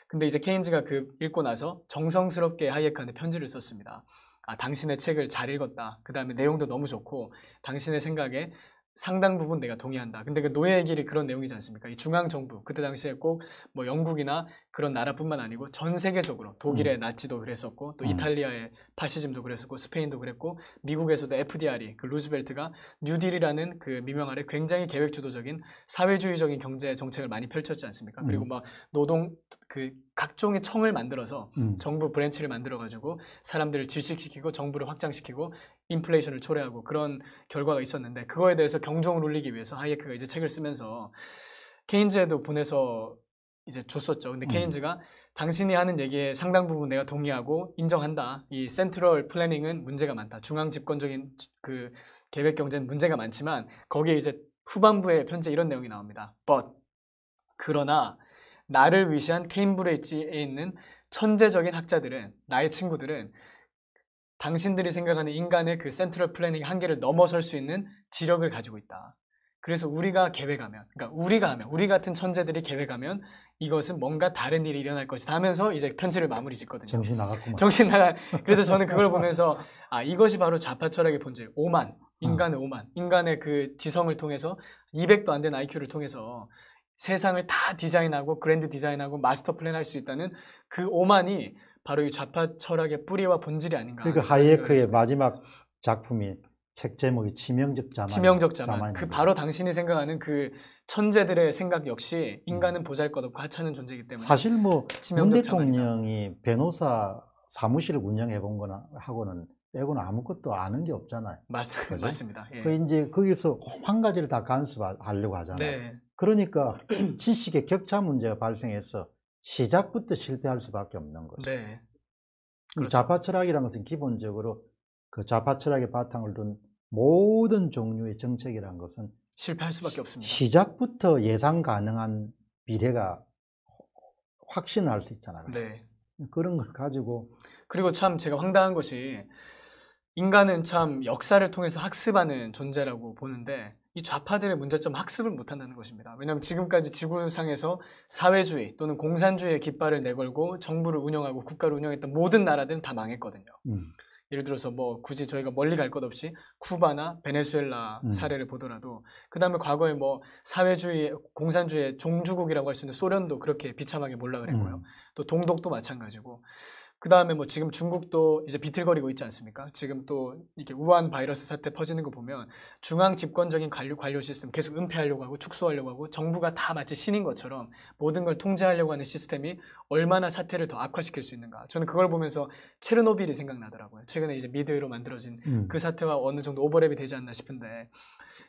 근데 이제 케인즈가 그 읽고 나서 정성스럽게 하이에크한테 편지를 썼습니다. 아, 당신의 책을 잘 읽었다. 그 다음에 내용도 너무 좋고, 당신의 생각에 상당 부분 내가 동의한다. 근데 그 노예의 길이 그런 내용이지 않습니까? 이 중앙 정부 그때 당시에 꼭 뭐 영국이나 그런 나라뿐만 아니고 전 세계적으로 독일의 음. 나치도 그랬었고 또 음. 이탈리아의 파시즘도 그랬었고 스페인도 그랬고 미국에서도 FDR이 그 루즈벨트가 뉴딜이라는 그 미명 아래 굉장히 계획주도적인 사회주의적인 경제 정책을 많이 펼쳤지 않습니까? 음. 그리고 막 노동 그 각종의 청을 만들어서 음. 정부 브랜치를 만들어 가지고 사람들을 질식시키고 정부를 확장시키고 인플레이션을 초래하고 그런 결과가 있었는데 그거에 대해서 경종을 울리기 위해서 하이에크가 이제 책을 쓰면서 케인즈에도 보내서 이제 줬었죠. 근데 음. 케인즈가 당신이 하는 얘기에 상당 부분 내가 동의하고 인정한다. 이 센트럴 플래닝은 문제가 많다. 중앙 집권적인 그 계획 경제는 문제가 많지만 거기에 이제 후반부에 편지 이런 내용이 나옵니다. But 그러나 나를 위시한 케임브리지에 있는 천재적인 학자들은 나의 친구들은 당신들이 생각하는 인간의 그 센트럴 플래닝 한계를 넘어설 수 있는 지력을 가지고 있다. 그래서 우리가 계획하면, 그러니까 우리가 하면, 우리 같은 천재들이 계획하면 이것은 뭔가 다른 일이 일어날 것이다 하면서 이제 편지를 마무리 짓거든요. 정신 나갔구만. 정신 나가. [laughs] 그래서 저는 그걸 보면서 아, 이것이 바로 좌파 철학의 본질, 오만, 인간의 음. 오만, 인간의 그 지성을 통해서 200도 안 된 IQ를 통해서 세상을 다 디자인하고 그랜드 디자인하고 마스터 플랜 할 수 있다는 그 오만이 바로 이 좌파 철학의 뿌리와 본질이 아닌가. 그러니까 하이에크의 마지막 작품이 책 제목이 치명적 자만. 치명적 자만. 그 바로 당신이 생각하는 그 천재들의 생각 역시 인간은 음. 보잘것없고 하찮은 존재이기 때문에. 사실 뭐문 대통령이 변호사 사무실을 운영해 본 거나 하고는 빼고는 아무것도 아는 게 없잖아요. 맞, [laughs] 맞습니다. 예. 그 이제 거기서 한 가지를 다 간섭하려고 하잖아요. 네. 그러니까 [clears throat] 지식의 격차 문제가 발생해서 시작부터 실패할 수밖에 없는 거죠. 네. 그렇죠. 좌파 철학이라는 것은 기본적으로 그 좌파 철학의 바탕을 둔 모든 종류의 정책이라는 것은 실패할 수밖에 없습니다. 시작부터 예상 가능한 미래가 확신을 할 수 있잖아요. 네. 그런 걸 가지고 그리고 참 제가 황당한 것이 인간은 참 역사를 통해서 학습하는 존재라고 보는데 이 좌파들의 문제점 학습을 못한다는 것입니다. 왜냐하면 지금까지 지구상에서 사회주의 또는 공산주의의 깃발을 내걸고 정부를 운영하고 국가를 운영했던 모든 나라들은 다 망했거든요. 음. 예를 들어서 뭐 굳이 저희가 멀리 갈 것 없이 쿠바나 베네수엘라 음. 사례를 보더라도 그 다음에 과거에 뭐 사회주의 공산주의 의 종주국이라고 할 수 있는 소련도 그렇게 비참하게 몰락을 했고요. 음. 또 동독도 마찬가지고 그 다음에 뭐 지금 중국도 이제 비틀거리고 있지 않습니까? 지금 또 이렇게 우한 바이러스 사태 퍼지는 거 보면 중앙 집권적인 관료, 관료 시스템 계속 은폐하려고 하고 축소하려고 하고 정부가 다 마치 신인 것처럼 모든 걸 통제하려고 하는 시스템이 얼마나 사태를 더 악화시킬 수 있는가. 저는 그걸 보면서 체르노빌이 생각나더라고요. 최근에 이제 미드로 만들어진 음. 그 사태와 어느 정도 오버랩이 되지 않나 싶은데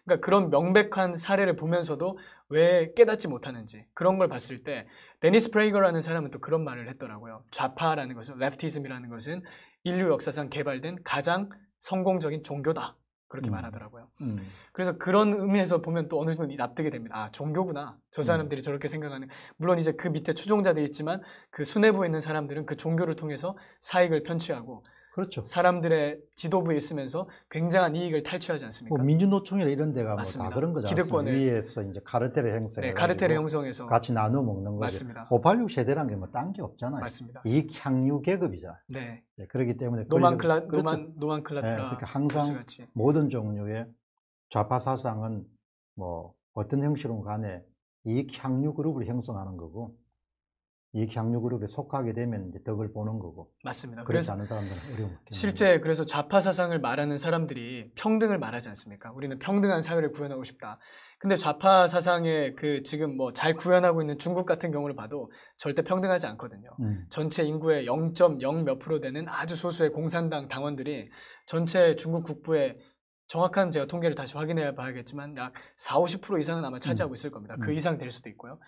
그러니까 그런 명백한 사례를 보면서도 왜 깨닫지 못하는지 그런 걸 봤을 때 데니스 프레이거라는 사람은 또 그런 말을 했더라고요. 좌파라는 것은 레프티즘이라는 것은 인류 역사상 개발된 가장 성공적인 종교다. 그렇게 음. 말하더라고요. 음. 그래서 그런 의미에서 보면 또 어느 정도 납득이 됩니다. 아, 종교구나. 저 음. 사람들이 음. 저렇게 생각하는. 물론 이제 그 밑에 추종자들이 있지만 그 수뇌부에 있는 사람들은 그 종교를 통해서 사익을 편취하고 그렇죠. 사람들의 지도부에 있으면서 굉장한 이익을 탈취하지 않습니까? 뭐 민주노총이나 이런 데가 뭐다 그런 거죠. 기득권을 위에서 이제 카르텔을 형성해 네, 카르텔을 형성해서 같이 나눠 먹는 거죠. 맞습니다. 586 세대란 게 뭐 딴게 뭐 없잖아요. 맞습니다. 이익 향유 계급이자 네. 네. 그렇기 때문에 노만클라 그렇죠. 노만 노만클라트라 네, 예, 그러니까 항상 같이 모든 종류의 좌파 사상은 뭐 어떤 형식으로 간에 이익 향유 그룹을 형성하는 거고 이 강력그룹에 속하게 되면 이제 덕을 보는 거고. 맞습니다. 그래서 아는 사람들은 어려움. 실제 그래서 좌파 사상을 말하는 사람들이 평등을 말하지 않습니까? 우리는 평등한 사회를 구현하고 싶다. 근데 좌파 사상의 그 지금 뭐 잘 구현하고 있는 중국 같은 경우를 봐도 절대 평등하지 않거든요. 음. 전체 인구의 0.0 몇 프로 되는 아주 소수의 공산당 당원들이 전체 중국 국부의 정확한 제가 통계를 다시 확인해 봐야겠지만 약 4, 50% 이상은 아마 차지하고 음. 있을 겁니다. 그 음. 이상 될 수도 있고요.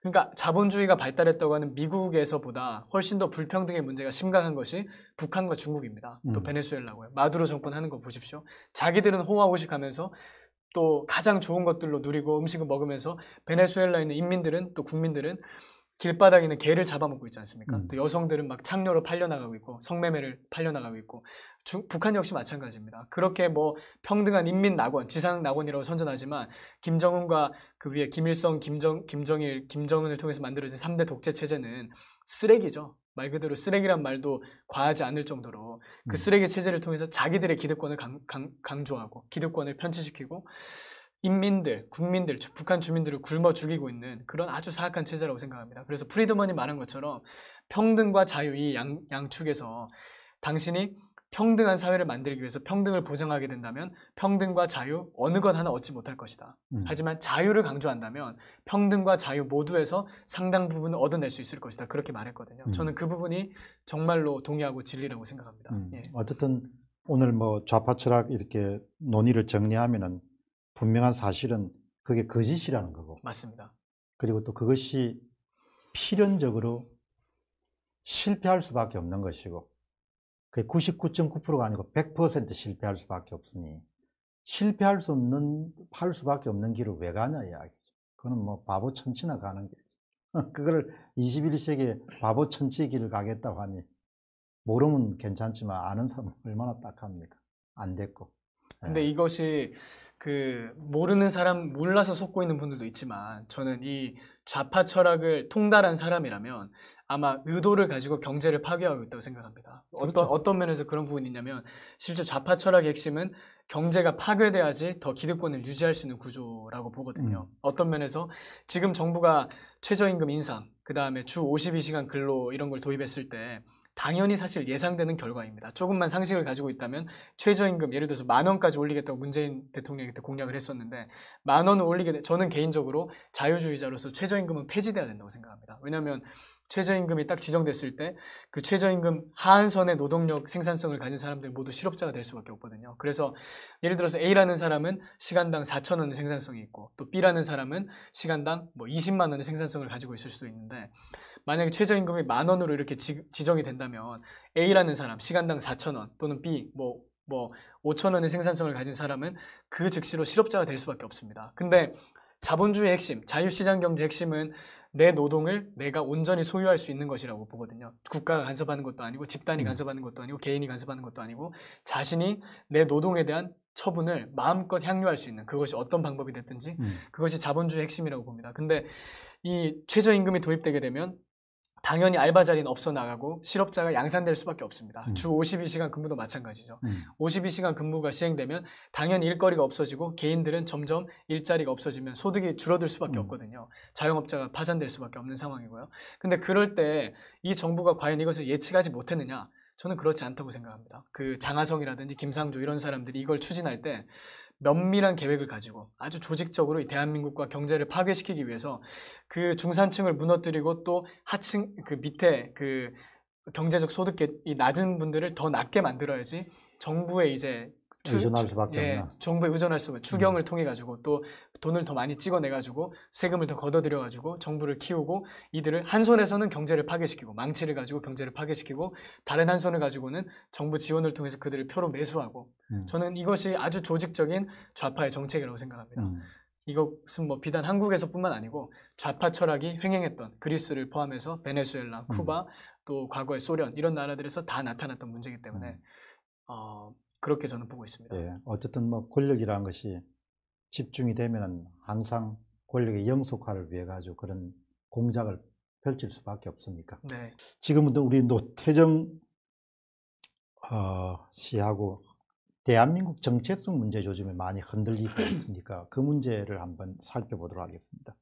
그러니까 자본주의가 발달했다고 하는 미국에서보다 훨씬 더 불평등의 문제가 심각한 것이 북한과 중국입니다. 또 음. 베네수엘라고요. 마두로 정권 하는 거 보십시오. 자기들은 호화호식하면서 또 가장 좋은 것들로 누리고 음식을 먹으면서 베네수엘라에 있는 인민들은 또 국민들은 길바닥에 있는 개를 잡아먹고 있지 않습니까? 음. 또 여성들은 막 창녀로 팔려나가고 있고 성매매를 팔려나가고 있고 중, 북한 역시 마찬가지입니다. 그렇게 뭐 평등한 인민 낙원, 지상 낙원이라고 선전하지만 김정은과 그 위에 김일성, 김정, 김정일, 김정은을 통해서 만들어진 3대 독재 체제는 쓰레기죠. 말 그대로 쓰레기란 말도 과하지 않을 정도로 그 음. 쓰레기 체제를 통해서 자기들의 기득권을 강, 강, 강조하고 기득권을 편취시키고 인민들, 국민들, 북한 주민들을 굶어 죽이고 있는 그런 아주 사악한 체제라고 생각합니다. 그래서 프리드먼이 말한 것처럼 평등과 자유 이 양, 양축에서 당신이 평등한 사회를 만들기 위해서 평등을 보장하게 된다면 평등과 자유 어느 것 하나 얻지 못할 것이다. 음. 하지만 자유를 강조한다면 평등과 자유 모두에서 상당 부분을 얻어낼 수 있을 것이다. 그렇게 말했거든요. 음. 저는 그 부분이 정말로 동의하고 진리라고 생각합니다. 음. 예. 어쨌든 오늘 뭐 좌파 철학 이렇게 논의를 정리하면은 분명한 사실은 그게 거짓이라는 거고. 맞습니다. 그리고 또 그것이 필연적으로 실패할 수밖에 없는 것이고, 그게 99.9%가 아니고 100% 실패할 수밖에 없으니, 실패할 수 없는, 할 수밖에 없는 길을 왜 가냐 이야기죠. 그거는 뭐 바보 천치나 가는 길이지 그걸 21세기에 바보 천치 의 길을 가겠다고 하니, 모르면 괜찮지만 아는 사람 얼마나 딱합니까? 안 됐고. 근데 네. 이것이 그 모르는 사람 몰라서 속고 있는 분들도 있지만 저는 이 좌파 철학을 통달한 사람이라면 아마 의도를 가지고 경제를 파괴하고 있다고 생각합니다. 그렇죠. 어떤 어떤 면에서 그런 부분이 있냐면 실제 좌파 철학의 핵심은 경제가 파괴돼야지 더 기득권을 유지할 수 있는 구조라고 보거든요. 음. 어떤 면에서 지금 정부가 최저임금 인상, 그다음에 주 52시간 근로 이런 걸 도입했을 때 당연히 사실 예상되는 결과입니다. 조금만 상식을 가지고 있다면 최저임금 예를 들어서 만 원까지 올리겠다고 문재인 대통령이 그때 공약을 했었는데 만 원을 올리게 되, 저는 개인적으로 자유주의자로서 최저임금은 폐지돼야 된다고 생각합니다. 왜냐하면 최저임금이 딱 지정됐을 때 그 최저임금 하한선의 노동력 생산성을 가진 사람들 모두 실업자가 될 수밖에 없거든요. 그래서 예를 들어서 A라는 사람은 시간당 4천 원의 생산성이 있고 또 B라는 사람은 시간당 뭐 20만 원의 생산성을 가지고 있을 수도 있는데 만약에 최저임금이 만 원으로 이렇게 지, 지정이 된다면 A라는 사람 시간당 4천 원 또는 B 뭐 뭐 5천 뭐 원의 생산성을 가진 사람은 그 즉시로 실업자가 될 수밖에 없습니다. 근데 자본주의 핵심, 자유시장 경제 핵심은 내 노동을 내가 온전히 소유할 수 있는 것이라고 보거든요. 국가가 간섭하는 것도 아니고 집단이 음. 간섭하는 것도 아니고 개인이 간섭하는 것도 아니고 자신이 내 노동에 대한 처분을 마음껏 향유할 수 있는 그것이 어떤 방법이 됐든지 음. 그것이 자본주의 핵심이라고 봅니다. 근데 이 최저임금이 도입되게 되면 당연히 알바 자리는 없어 나가고 실업자가 양산될 수밖에 없습니다. 음. 주 52시간 근무도 마찬가지죠. 음. 52시간 근무가 시행되면 당연히 일거리가 없어지고 개인들은 점점 일자리가 없어지면 소득이 줄어들 수밖에 음. 없거든요. 자영업자가 파산될 수밖에 없는 상황이고요. 근데 그럴 때 이 정부가 과연 이것을 예측하지 못했느냐? 저는 그렇지 않다고 생각합니다. 그 장하성이라든지 김상조 이런 사람들이 이걸 추진할 때 면밀한 계획을 가지고 아주 조직적으로 이 대한민국과 경제를 파괴시키기 위해서 그 중산층을 무너뜨리고 또 하층 그 밑에 그 경제적 소득이 낮은 분들을 더 낮게 만들어야지 정부의 이제 주, 의존할 수밖에 예, 없는 정부에 의존할 수 없는 추경을 음. 통해 가지고 또 돈을 더 많이 찍어내 가지고 세금을 더 걷어들여 가지고 정부를 키우고 이들을 한 손에서는 경제를 파괴시키고 망치를 가지고 경제를 파괴시키고 다른 한 손을 가지고는 정부 지원을 통해서 그들을 표로 매수하고 음. 저는 이것이 아주 조직적인 좌파의 정책이라고 생각합니다. 음. 이것은 뭐 비단 한국에서뿐만 아니고 좌파 철학이 횡행했던 그리스를 포함해서 베네수엘라, 음. 쿠바, 또 과거의 소련 이런 나라들에서 다 나타났던 문제이기 때문에 음. 어, 그렇게 저는 보고 있습니다. 예, 어쨌든 뭐 권력이라는 것이 집중이 되면 항상 권력의 영속화를 위해 가지고 그런 공작을 펼칠 수밖에 없습니까? 네. 지금은 우리 노태정 어, 씨하고 대한민국 정체성 문제 요즘에 많이 흔들리고 [clears throat] 있으니까 그 문제를 한번 살펴보도록 하겠습니다.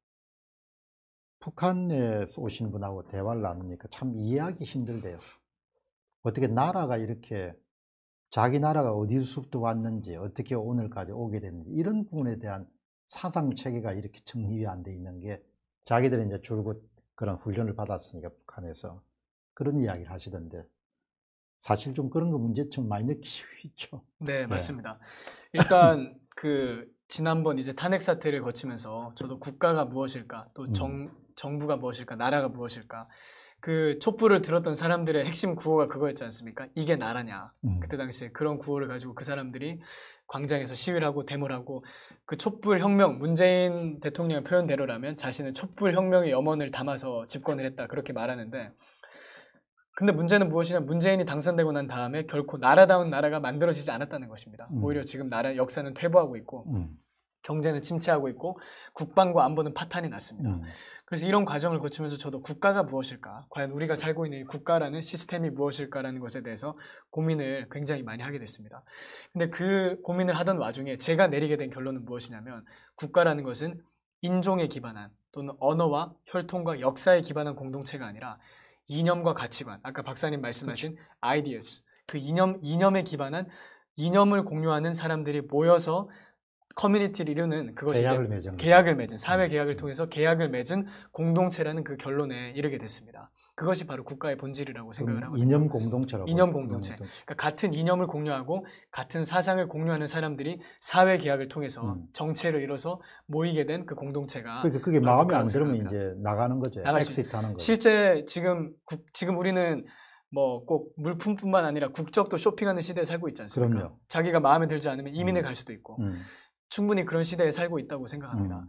북한에서 오신 분하고 대화를 나누니까 참 이해하기 힘들대요. 어떻게 나라가 이렇게 자기 나라가 어디서부터 왔는지 어떻게 오늘까지 오게 됐는지 이런 부분에 대한 사상 체계가 이렇게 정립이 안 돼 있는 게자기들은 이제 줄곧 그런 훈련을 받았으니까 북한에서 그런 이야기를 하시던데 사실 좀 그런 거 문제점 많이 느끼시죠 네, 예. 맞습니다. 네. 일단 [laughs] 그 지난번 이제 탄핵 사태를 거치면서 저도 국가가 무엇일까 또 음. 정, 음. 정부가 무엇일까 나라가 무엇일까 그 촛불을 들었던 사람들의 핵심 구호가 그거였지 않습니까? 이게 나라냐. 음. 그때 당시에 그런 구호를 가지고 그 사람들이 광장에서 시위를 하고 데모를 하고 그 촛불 혁명 문재인 대통령의 표현대로라면 자신은 촛불 혁명의 염원을 담아서 집권을 했다 그렇게 말하는데 근데 문제는 무엇이냐 문재인이 당선되고 난 다음에 결코 나라다운 나라가 만들어지지 않았다는 것입니다. 음. 오히려 지금 나라 역사는 퇴보하고 있고 음. 경제는 침체하고 있고 국방과 안보는 파탄이 났습니다. 음. 그래서 이런 과정을 거치면서 저도 국가가 무엇일까? 과연 우리가 살고 있는 국가라는 시스템이 무엇일까라는 것에 대해서 고민을 굉장히 많이 하게 됐습니다. 근데 그 고민을 하던 와중에 제가 내리게 된 결론은 무엇이냐면 국가라는 것은 인종에 기반한 또는 언어와 혈통과 역사에 기반한 공동체가 아니라 이념과 가치관, 아까 박사님 말씀하신 i d 디어스그 이념, 이념에 기반한 이념을 공유하는 사람들이 모여서 커뮤니티 리뷰는 그것이 계약을 맺은 계약을 맺은 사회 음. 계약을 통해서 계약을 맺은 공동체라는 그 결론에 이르게 됐습니다. 그것이 바로 국가의 본질이라고 생각을 하고 이념 공동체라고 이념 공동체. 그러니까 같은 이념을 공유하고 같은 사상을 공유하는 사람들이 사회 계약을 통해서 음. 정체를 이뤄서 모이게 된 그 공동체가 그러 그러니까 그게 마음에 안 들으면 생각합니다. 이제 나가는 거죠. 엑시트하는 거. 실제 지금 국, 지금 우리는 뭐 꼭 물품뿐만 아니라 국적도 쇼핑하는 시대에 살고 있지 않습니까? 그럼요. 자기가 마음에 들지 않으면 이민을 음. 갈 수도 있고. 음. 충분히 그런 시대에 살고 있다고 생각합니다. 음.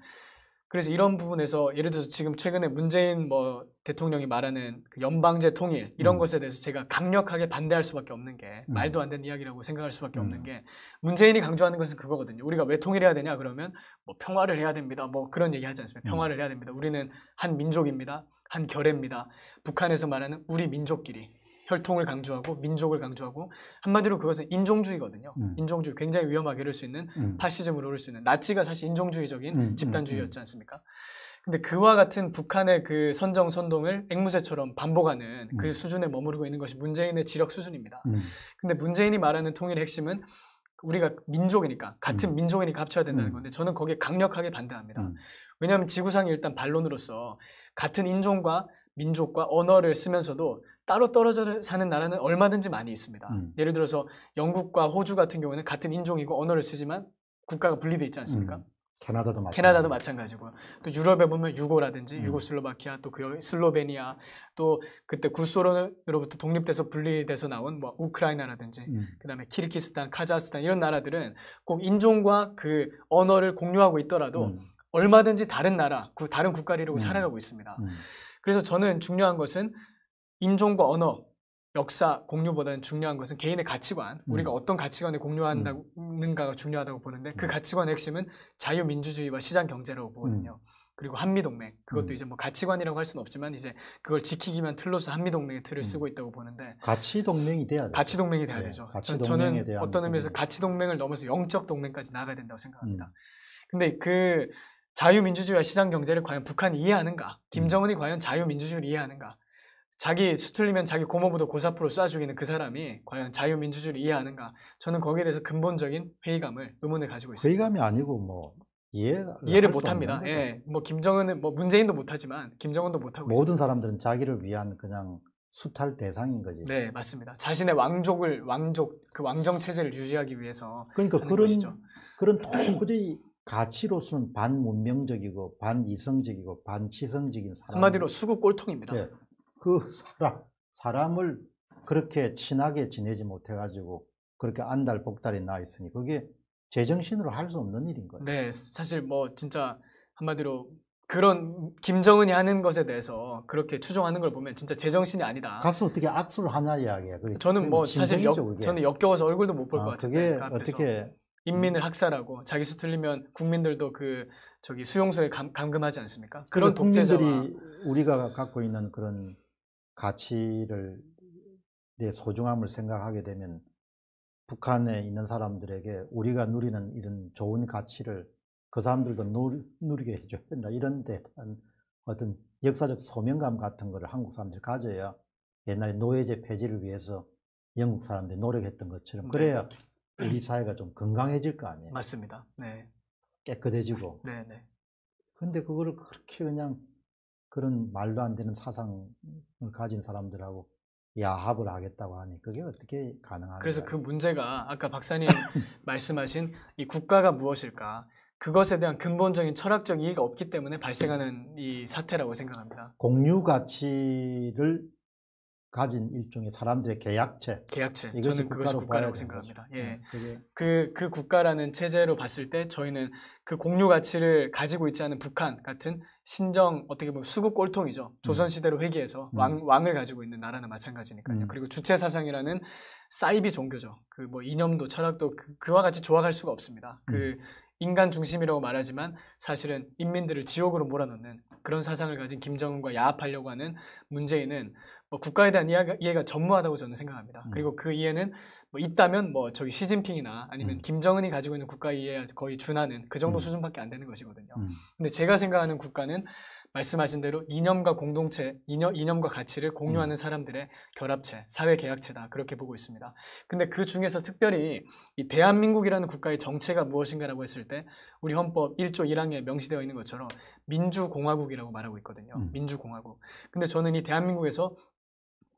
그래서 이런 부분에서 예를 들어서 지금 최근에 문재인 뭐 대통령이 말하는 그 연방제 통일 이런 음. 것에 대해서 제가 강력하게 반대할 수밖에 없는 게 음. 말도 안 되는 이야기라고 생각할 수밖에 음. 없는 게 문재인이 강조하는 것은 그거거든요. 우리가 왜 통일해야 되냐 그러면 뭐 평화를 해야 됩니다. 뭐 그런 얘기 하지 않습니까? 음. 평화를 해야 됩니다. 우리는 한 민족입니다. 한 결례입니다. 북한에서 말하는 우리 민족끼리 혈통을 강조하고 민족을 강조하고 한마디로 그것은 인종주의거든요. 음. 인종주의 굉장히 위험하게 이룰 수 있는 음. 파시즘으로 이룰 수 있는 나치가 사실 인종주의적인 음. 음, 음 집단주의였지 음. 않습니까? 근데 그와 같은 북한의 그 선정 선동을 앵무새처럼 반복하는 그 수준에 머무르고 있는 것이 문재인의 지력 수준입니다. 근데 문재인이 말하는 통일의 핵심은 우리가 민족이니까 같은 민족이니까 합쳐야 된다는 건데 저는 거기에 강력하게 반대합니다. 왜냐하면 지구상에 일단 반론으로서 같은 인종과 민족과 언어를 쓰면서도 따로 떨어져 사는 나라는 얼마든지 많이 있습니다. 음. 예를 들어서 영국과 호주 같은 경우는 같은 인종이고 언어를 쓰지만 국가가 분리돼 있지 않습니까? 음. 캐나다도 마찬가지. 캐나다도 마찬가지고요. 또 유럽에 보면 유고라든지 음. 유고슬로바키아 또그 슬로베니아 또 그때 구소련으로부터 독립돼서 분리돼서 나온 뭐 우크라이나라든지 음. 그다음에 키르키스탄, 카자흐스탄 이런 나라들은 꼭 인종과 그 언어를 공유하고 있더라도 음. 얼마든지 다른 나라, 그 다른 국가를 이루고 음. 살아가고 있습니다. 음. 그래서 저는 중요한 것은 인종과 언어, 역사 공유보다는 중요한 것은 개인의 가치관, 음. 우리가 어떤 가치관을 공유한다는가가 음. 중요하다고 보는데 그 음. 가치관의 핵심은 자유민주주의와 시장 경제라고 보거든요. 음. 그리고 한미동맹 그것도 음. 이제 뭐 가치관이라고 할 수는 없지만 이제 그걸 지키기만 틀로서 한미동맹의 틀을 음. 쓰고 있다고 보는데 가치 동맹이 돼야 돼 가치 동맹이 돼야 네, 되죠. 가치 저, 는 어떤 의미에서 동맹. 가치 동맹을 넘어서 영적 동맹까지 나가야 된다고 생각합니다. 음. 근데 그 자유민주주의와 시장 경제를 과연 북한이 이해하는가? 김정은이 과연 자유민주주의를 이해하는가? 자기 수틀리면 자기 고모부도 고사포로 쏴 죽이는 그 사람이 과연 자유민주주의를 이해하는가 저는 거기에 대해서 근본적인 회의감을 의문을 가지고 있습니다. 회의감이 아니고 뭐 이해 이해를 못합니다. 예, 뭐 김정은은 뭐 문재인도 못하지만 김정은도 못하고 모든 있습니다. 사람들은 자기를 위한 그냥 수탈 대상인 거지. 네, 맞습니다. 자신의 왕족을 왕족 그 왕정 체제를 유지하기 위해서 그러니까 그런 것이죠. 그런 도저히 가치로서는 반문명적이고 반이성적이고 반치성적인 사람 한마디로 수구 꼴통입니다. 네, 그 사람, 사람을 그렇게 친하게 지내지 못해가지고 그렇게 안달복달이 나 있으니 그게 제정신으로 할 수 없는 일인 거예요. 네, 사실 뭐 진짜 한마디로 그런 김정은이 하는 것에 대해서 그렇게 추종하는 걸 보면 진짜 제정신이 아니다. 가서 어떻게 악수를 하냐 이야기야. 저는 뭐 사실 역, 저는 역겨워서 얼굴도 못 볼것 아, 같은데 그게 그 어떻게 인민을 음. 학살하고 자기 수틀리면 국민들도 그 저기 수용소에 감, 감금하지 않습니까? 그런 독재자와 우리가 갖고 있는 그런 가치를 내 소중함을 생각하게 되면 북한에 있는 사람들에게 우리가 누리는 이런 좋은 가치를 그 사람들도 누리게 해줘야 된다. 이런 데 대한 어떤 역사적 소명감 같은 것을 한국 사람들이 가져야 옛날에 노예제 폐지를 위해서 영국 사람들이 노력했던 것처럼 네, 네. 그래야 네. 우리 사회가 좀 건강해질 거 아니에요. 맞습니다. 네. 깨끗해지고. 네, 네. 근데 그거를 그렇게 그냥 그런 말도 안 되는 사상을 가진 사람들하고 야합을 하겠다고 하니 그게 어떻게 가능한가? 그래서 그 문제가 아까 박사님 [laughs] 말씀하신 이 국가가 무엇일까? 그것에 대한 근본적인 철학적 이해가 없기 때문에 발생하는 이 사태라고 생각합니다. 공유 가치를 가진 일종의 사람들의 계약체. 계약체. 저는 그것이 국가라고 생각합니다. 예. 네, 그그 그 국가라는 체제로 봤을 때 저희는 그 공유 가치를 가지고 있지 않은 북한 같은 신정 어떻게 보면 수국 꼴통이죠. 음. 조선 시대로 회귀해서 음. 왕 왕을 가지고 있는 나라는 마찬가지니까요. 음. 그리고 주체 사상이라는 사이비 종교죠. 그 뭐 이념도 철학도 그, 와 같이 조화할 수가 없습니다. 그 음. 인간 중심이라고 말하지만 사실은 인민들을 지옥으로 몰아넣는 그런 사상을 가진 김정은과 야합하려고 하는 문재인은 뭐 국가에 대한 이해가, 이해가 전무하다고 저는 생각합니다. 음. 그리고 그 이해는 뭐 있다면 뭐 저기 시진핑이나 아니면 음. 김정은이 가지고 있는 국가 이해에 거의 준하는 그 정도 음. 수준밖에 안 되는 것이거든요. 음. 근데 제가 생각하는 국가는 말씀하신 대로 이념과 공동체, 이념, 이념과 가치를 공유하는 음. 사람들의 결합체, 사회 계약체다 그렇게 보고 있습니다. 근데 그 중에서 특별히 이 대한민국이라는 국가의 정체가 무엇인가라고 했을 때 우리 헌법 1조 1항에 명시되어 있는 것처럼 민주공화국이라고 말하고 있거든요. 음. 민주공화국. 근데 저는 이 대한민국에서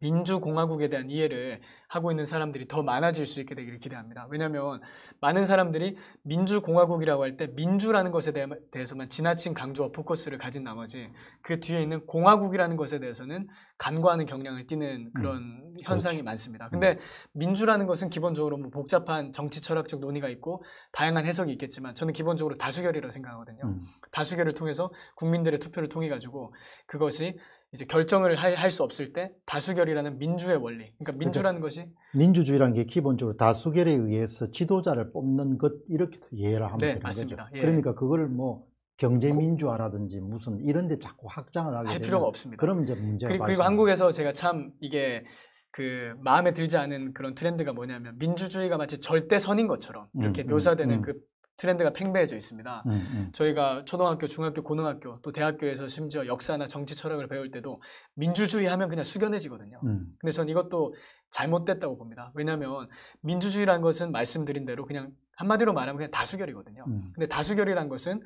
민주공화국에 대한 이해를 하고 있는 사람들이 더 많아질 수 있게 되기를 기대합니다. 왜냐하면 많은 사람들이 민주공화국이라고 할 때 민주라는 것에 대해서만 지나친 강조와 포커스를 가진 나머지 그 뒤에 있는 공화국이라는 것에 대해서는 간과하는 경향을 띠는 음, 그런 음, 현상이 그렇지. 많습니다. 근데 음. 민주라는 것은 기본적으로 뭐 복잡한 정치 철학적 논의가 있고 다양한 해석이 있겠지만 저는 기본적으로 다수결이라고 생각하거든요. 음. 다수결을 통해서 국민들의 투표를 통해 가지고 그것이 이제 결정을 할 수 없을 때 다수결이라는 민주의 원리. 그러니까 그렇죠. 민주라는 그러니까 것이 민주주의라는 게 기본적으로 다수결에 의해서 지도자를 뽑는 것 이렇게 이해를 하면 네, 되는 맞습니다. 거죠. 예. 그러니까 그걸뭐 경제민주화라든지 무슨 이런 데 자꾸 확장을 하게 할 필요가 없습니다. 그럼 이제 문제가 그리고, 그리고 한국에서 제가 참 이게 그 마음에 들지 않은 그런 트렌드가 뭐냐면 민주주의가 마치 절대선인 것처럼 이렇게 음, 음, 묘사되는 음, 그 트렌드가 팽배해져 있습니다. 음, 음. 저희가 초등학교, 중학교, 고등학교 또 대학교에서 심지어 역사나 정치 철학을 배울 때도 민주주의 하면 그냥 숙연해지거든요. 음. 근데 전 이것도 잘못됐다고 봅니다. 왜냐하면 민주주의란 것은 말씀드린 대로 그냥 한마디로 말하면 그냥 다수결이거든요. 음. 근데 다수결이란 것은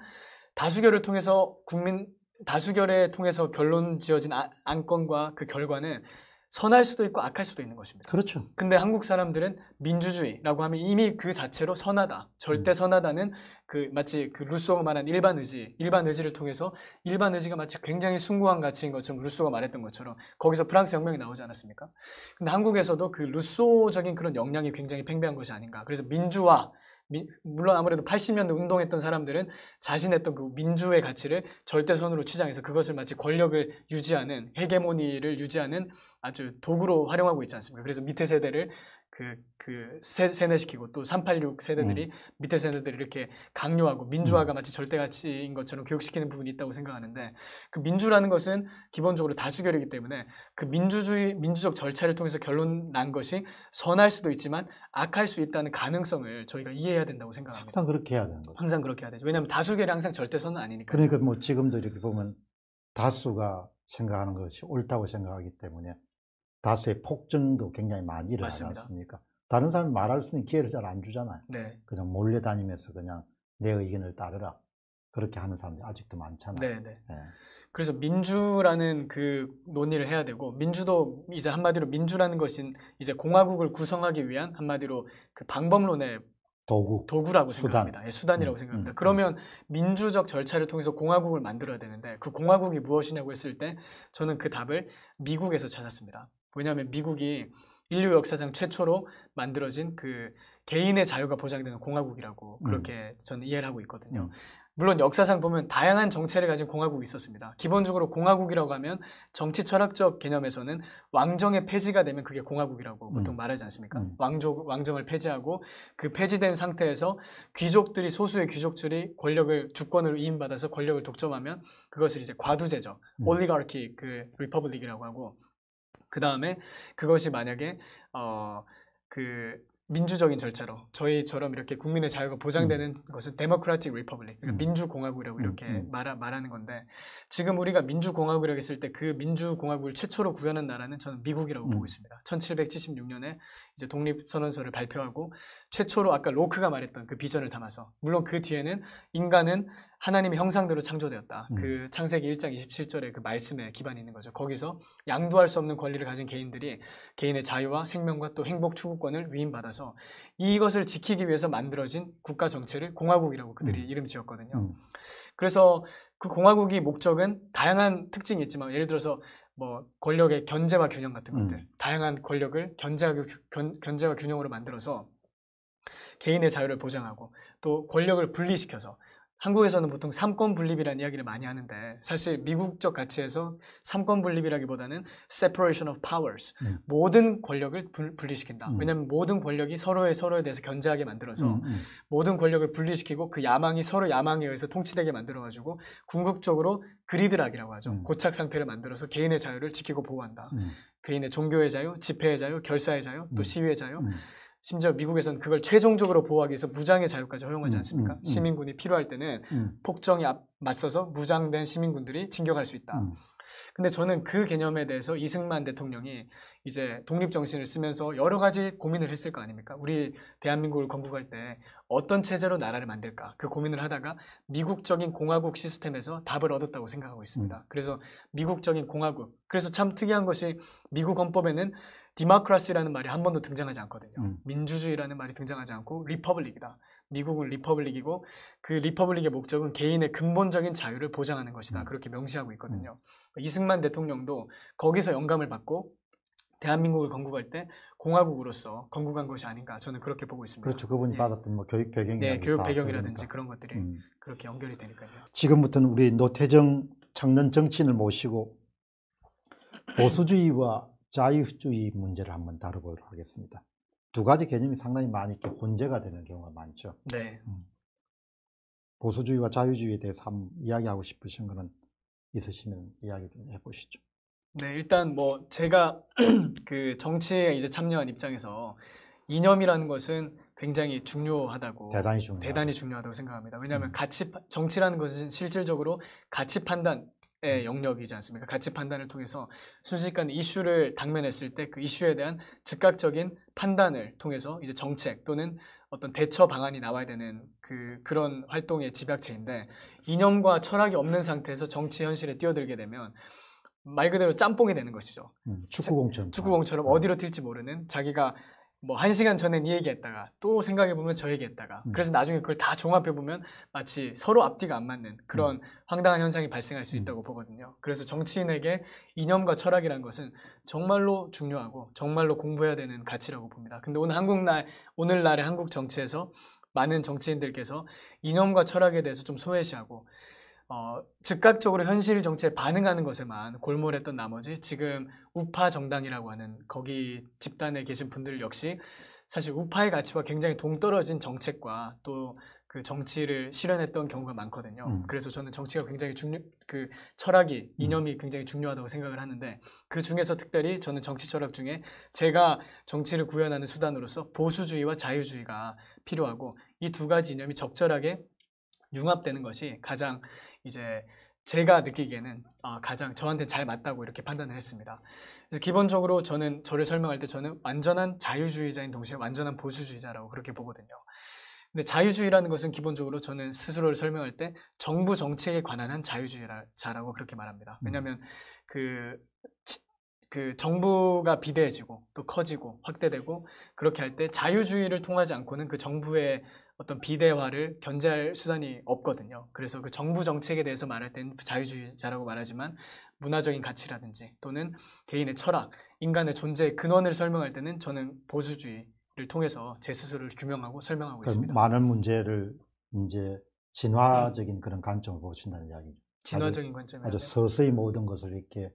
다수결을 통해서 국민 다수결에 통해서 결론 지어진 아, 안건과 그 결과는 선할 수도 있고 악할 수도 있는 것입니다. 그렇죠. 근데 한국 사람들은 민주주의라고 하면 이미 그 자체로 선하다, 절대 음. 선하다는 그 마치 그 루소가 말한 일반 의지, 일반 의지를 통해서 일반 의지가 마치 굉장히 숭고한 가치인 것처럼 루소가 말했던 것처럼 거기서 프랑스 혁명이 나오지 않았습니까? 근데 한국에서도 그 루소적인 그런 역량이 굉장히 팽배한 것이 아닌가. 그래서 민주화 미, 물론 아무래도 80년대 운동했던 사람들은 자신했던그 민주의 가치를 절대선으로 치장해서 그것을 마치 권력을 유지하는 헤게모니를 유지하는 아주 도구로 활용하고 있지 않습니까? 그래서 밑에 세대를 그, 그 세, 세뇌시키고 또 386 세대들이 음. 밑에 세대들이 이렇게 강요하고 민주화가 음. 마치 절대가치인 것처럼 교육시키는 부분이 있다고 생각하는데 그 민주라는 것은 기본적으로 다수결이기 때문에 그 민주주의, 민주적 절차를 통해서 결론 난 것이 선할 수도 있지만 악할 수 있다는 가능성을 저희가 이해해야 된다고 생각합니다. 항상 그렇게 해야 되는 거죠. 항상 그렇게 해야 되죠. 왜냐하면 다수결이 항상 절대선은 아니니까. 그러니까 뭐 지금도 이렇게 보면 다수가 생각하는 것이 옳다고 생각하기 때문에 다수의 폭증도 굉장히 많이 일어나지 않습니까? 다른 사람이 말할 수 있는 기회를 잘 안 주잖아요. 네. 그냥 몰려다니면서 그냥 내 의견을 따르라. 그렇게 하는 사람들이 아직도 많잖아요. 네, 네. 네. 그래서 민주라는 그 논의를 해야 되고 민주도 이제 한마디로 민주라는 것인 이제 공화국을 구성하기 위한 한마디로 그 방법론의 도구 도구라고 수단. 생각합니다. 예, 수단이라고 음, 생각합니다. 음, 음. 그러면 음. 민주적 절차를 통해서 공화국을 만들어야 되는데 그 공화국이 무엇이냐고 했을 때 저는 그 답을 미국에서 찾았습니다. 왜냐하면 미국이 인류 역사상 최초로 만들어진 그 개인의 자유가 보장되는 공화국이라고 음. 그렇게 음. 저는 이해를 하고 있거든요. 음. 물론 역사상 보면 다양한 정체를 가진 공화국이 있었습니다. 기본적으로 공화국이라고 하면 정치 철학적 개념에서는 왕정의 폐지가 되면 그게 공화국이라고 음. 보통 말하지 않습니까? 음. 왕족, 왕정을 폐지하고 그 폐지된 상태에서 귀족들이 소수의 귀족들이 권력을 주권으로 이임받아서 권력을 독점하면 그것을 이제 과두제죠. 올리가르키 음. 그 리퍼블릭이라고 하고 그 다음에 그것이 만약에 어, 그 민주적인 절차로 저희처럼 이렇게 국민의 자유가 음. 보장되는 음. 것은 Democratic Republic, 그러니까 음. 민주공화국이라고 음. 이렇게 음. 말하, 말하는 건데 지금 우리가 민주공화국이라고 했을 때 그 민주공화국을 최초로 구현한 나라는 저는 미국이라고 음. 보고 있습니다. 1776년에 이제 독립선언서를 발표하고 최초로 아까 로크가 말했던 그 비전을 담아서 물론 그 뒤에는 인간은 하나님의 형상대로 창조되었다. 음. 그 창세기 1장 27절의 그 말씀에 기반이 있는 거죠. 거기서 양도할 수 없는 권리를 가진 개인들이 개인의 자유와 생명과 또 행복 추구권을 위임받아서 이것을 지키기 위해서 만들어진 국가 정체를 공화국이라고 그들이 음. 이름 지었거든요. 음. 그래서 그 공화국이 목적은 다양한 특징이 있지만 예를 들어서 뭐 권력의 견제와 균형 같은 것들 음. 다양한 권력을 견제와, 견제와 균형으로 만들어서 개인의 자유를 보장하고 또 권력을 분리시켜서 한국에서는 보통 삼권 분립이라는 이야기를 많이 하는데 사실 미국적 가치에서 삼권 분립이라기보다는 separation of powers 음. 모든 권력을 불, 분리시킨다. 음. 왜냐하면 모든 권력이 서로의 서로에 대해서 견제하게 만들어서 음, 음, 모든 권력을 분리시키고 그 야망이 서로 야망에 의해서 통치되게 만들어가지고 궁극적으로 그리드락이라고 하죠. 음. 고착 상태를 만들어서 개인의 자유를 지키고 보호한다. 음. 개인의 종교의 자유, 집회의 자유, 결사의 자유, 또 시위의 자유. 심지어 미국에서는 그걸 최종적으로 보호하기 위해서 무장의 자유까지 허용하지 음, 않습니까? 음, 음, 시민군이 필요할 때는 폭정에 음. 맞서서 무장된 시민군들이 진격할 수 있다. 음. 근데 저는 그 개념에 대해서 이승만 대통령이 이제 독립 정신을 쓰면서 여러 가지 고민을 했을 거 아닙니까? 우리 대한민국을 건국할 때 어떤 체제로 나라를 만들까? 그 고민을 하다가 미국적인 공화국 시스템에서 답을 얻었다고 생각하고 있습니다. 그래서 미국적인 공화국. 그래서 참 특이한 것이 미국 헌법에는 디마크라시라는 말이 한 번도 등장하지 않거든요. 음. 민주주의라는 말이 등장하지 않고 리퍼블릭이다. 미국은 리퍼블릭이고 그 리퍼블릭의 목적은 개인의 근본적인 자유를 보장하는 것이다. 음. 그렇게 명시하고 있거든요. 음. 그러니까 이승만 대통령도 거기서 영감을 받고 대한민국을 건국할 때 공화국으로서 건국한 것이 아닌가 저는 그렇게 보고 있습니다. 그렇죠. 그분이 예. 받았던 뭐 교육 배경이 네, 교육 배경이라든지 그런 것들이 음. 그렇게 연결이 되니까요. 지금부터는 우리 노태정 장년 정치인을 모시고 보수주의와 자유주의 문제를 한번 다뤄보도록 하겠습니다. 두 가지 개념이 상당히 많이 이렇게 혼재가 되는 경우가 많죠. 네. 음. 보수주의와 자유주의에 대해서 한번 이야기하고 싶으신 것은 있으시면 이야기 좀 해보시죠. 네, 일단 뭐 제가 [clears throat] 그 정치에 이제 참여한 입장에서 이념이라는 것은 굉장히 중요하다고 대단히 중요 대단히 중요하다고 생각합니다. 왜냐하면 음. 가치 정치라는 것은 실질적으로 가치 판단 의 예, 영역이지 않습니까? 가치 판단을 통해서 순식간에 이슈를 당면했을 때 그 이슈에 대한 즉각적인 판단을 통해서 이제 정책 또는 어떤 대처 방안이 나와야 되는 그 그런 활동의 집약체인데 이념과 철학이 없는 상태에서 정치 현실에 뛰어들게 되면 말 그대로 짬뽕이 되는 것이죠. 음, 축구공처럼. 축구공처럼 음. 어디로 튈지 모르는 자기가 뭐한 시간 전엔 이 얘기했다가 또 생각해 보면 저 얘기했다가 음. 그래서 나중에 그걸 다 종합해 보면 마치 서로 앞뒤가 안 맞는 그런 음. 황당한 현상이 발생할 수 음. 있다고 보거든요. 그래서 정치인에게 이념과 철학이란 것은 정말로 중요하고 정말로 공부해야 되는 가치라고 봅니다. 근데 오늘 한국날 오늘날의 한국 정치에서 많은 정치인들께서 이념과 철학에 대해서 좀 소외시하고 어, 즉각적으로 현실 정치에 반응하는 것에만 골몰했던 나머지 지금 우파 정당이라고 하는 거기 집단에 계신 분들 역시 사실 우파의 가치와 굉장히 동떨어진 정책과 또 그 정치를 실현했던 경우가 많거든요. 음. 그래서 저는 정치가 굉장히 중요, 그 철학이 음. 이념이 음. 굉장히 중요하다고 생각을 하는데 그 중에서 특별히 저는 정치 철학 중에 제가 정치를 구현하는 수단으로서 보수주의와 자유주의가 필요하고 이 두 가지 이념이 적절하게 융합되는 것이 가장 이제 제가 느끼기에는 아, 가장 저한테 잘 맞다고 이렇게 판단을 했습니다. 그래서 기본적으로 저는 저를 설명할 때 저는 완전한 자유주의자인 동시에 완전한 보수주의자라고 그렇게 보거든요. 근데 자유주의라는 것은 기본적으로 저는 스스로를 설명할 때 정부 정책에 관한 한 자유주의자라고 그렇게 말합니다. 음. 왜냐하면 그, 그 정부가 비대해지고 또 커지고 확대되고 그렇게 할 때 자유주의를 통하지 않고는 그 정부의 어떤 비대화를 견제할 수단이 없거든요. 그래서 그 정부 정책에 대해서 말할 때는 자유주의자라고 말하지만 문화적인 가치라든지 또는 개인의 철학, 인간의 존재의 근원을 설명할 때는 저는 보수주의를 통해서 제 스스로를 규명하고 설명하고 그 있습니다. 많은 문제를 이제 진화적인 네. 그런 관점을로 보신다는 이야기죠. 진화적인 관점이 아주 서서히 모든 것을 이렇게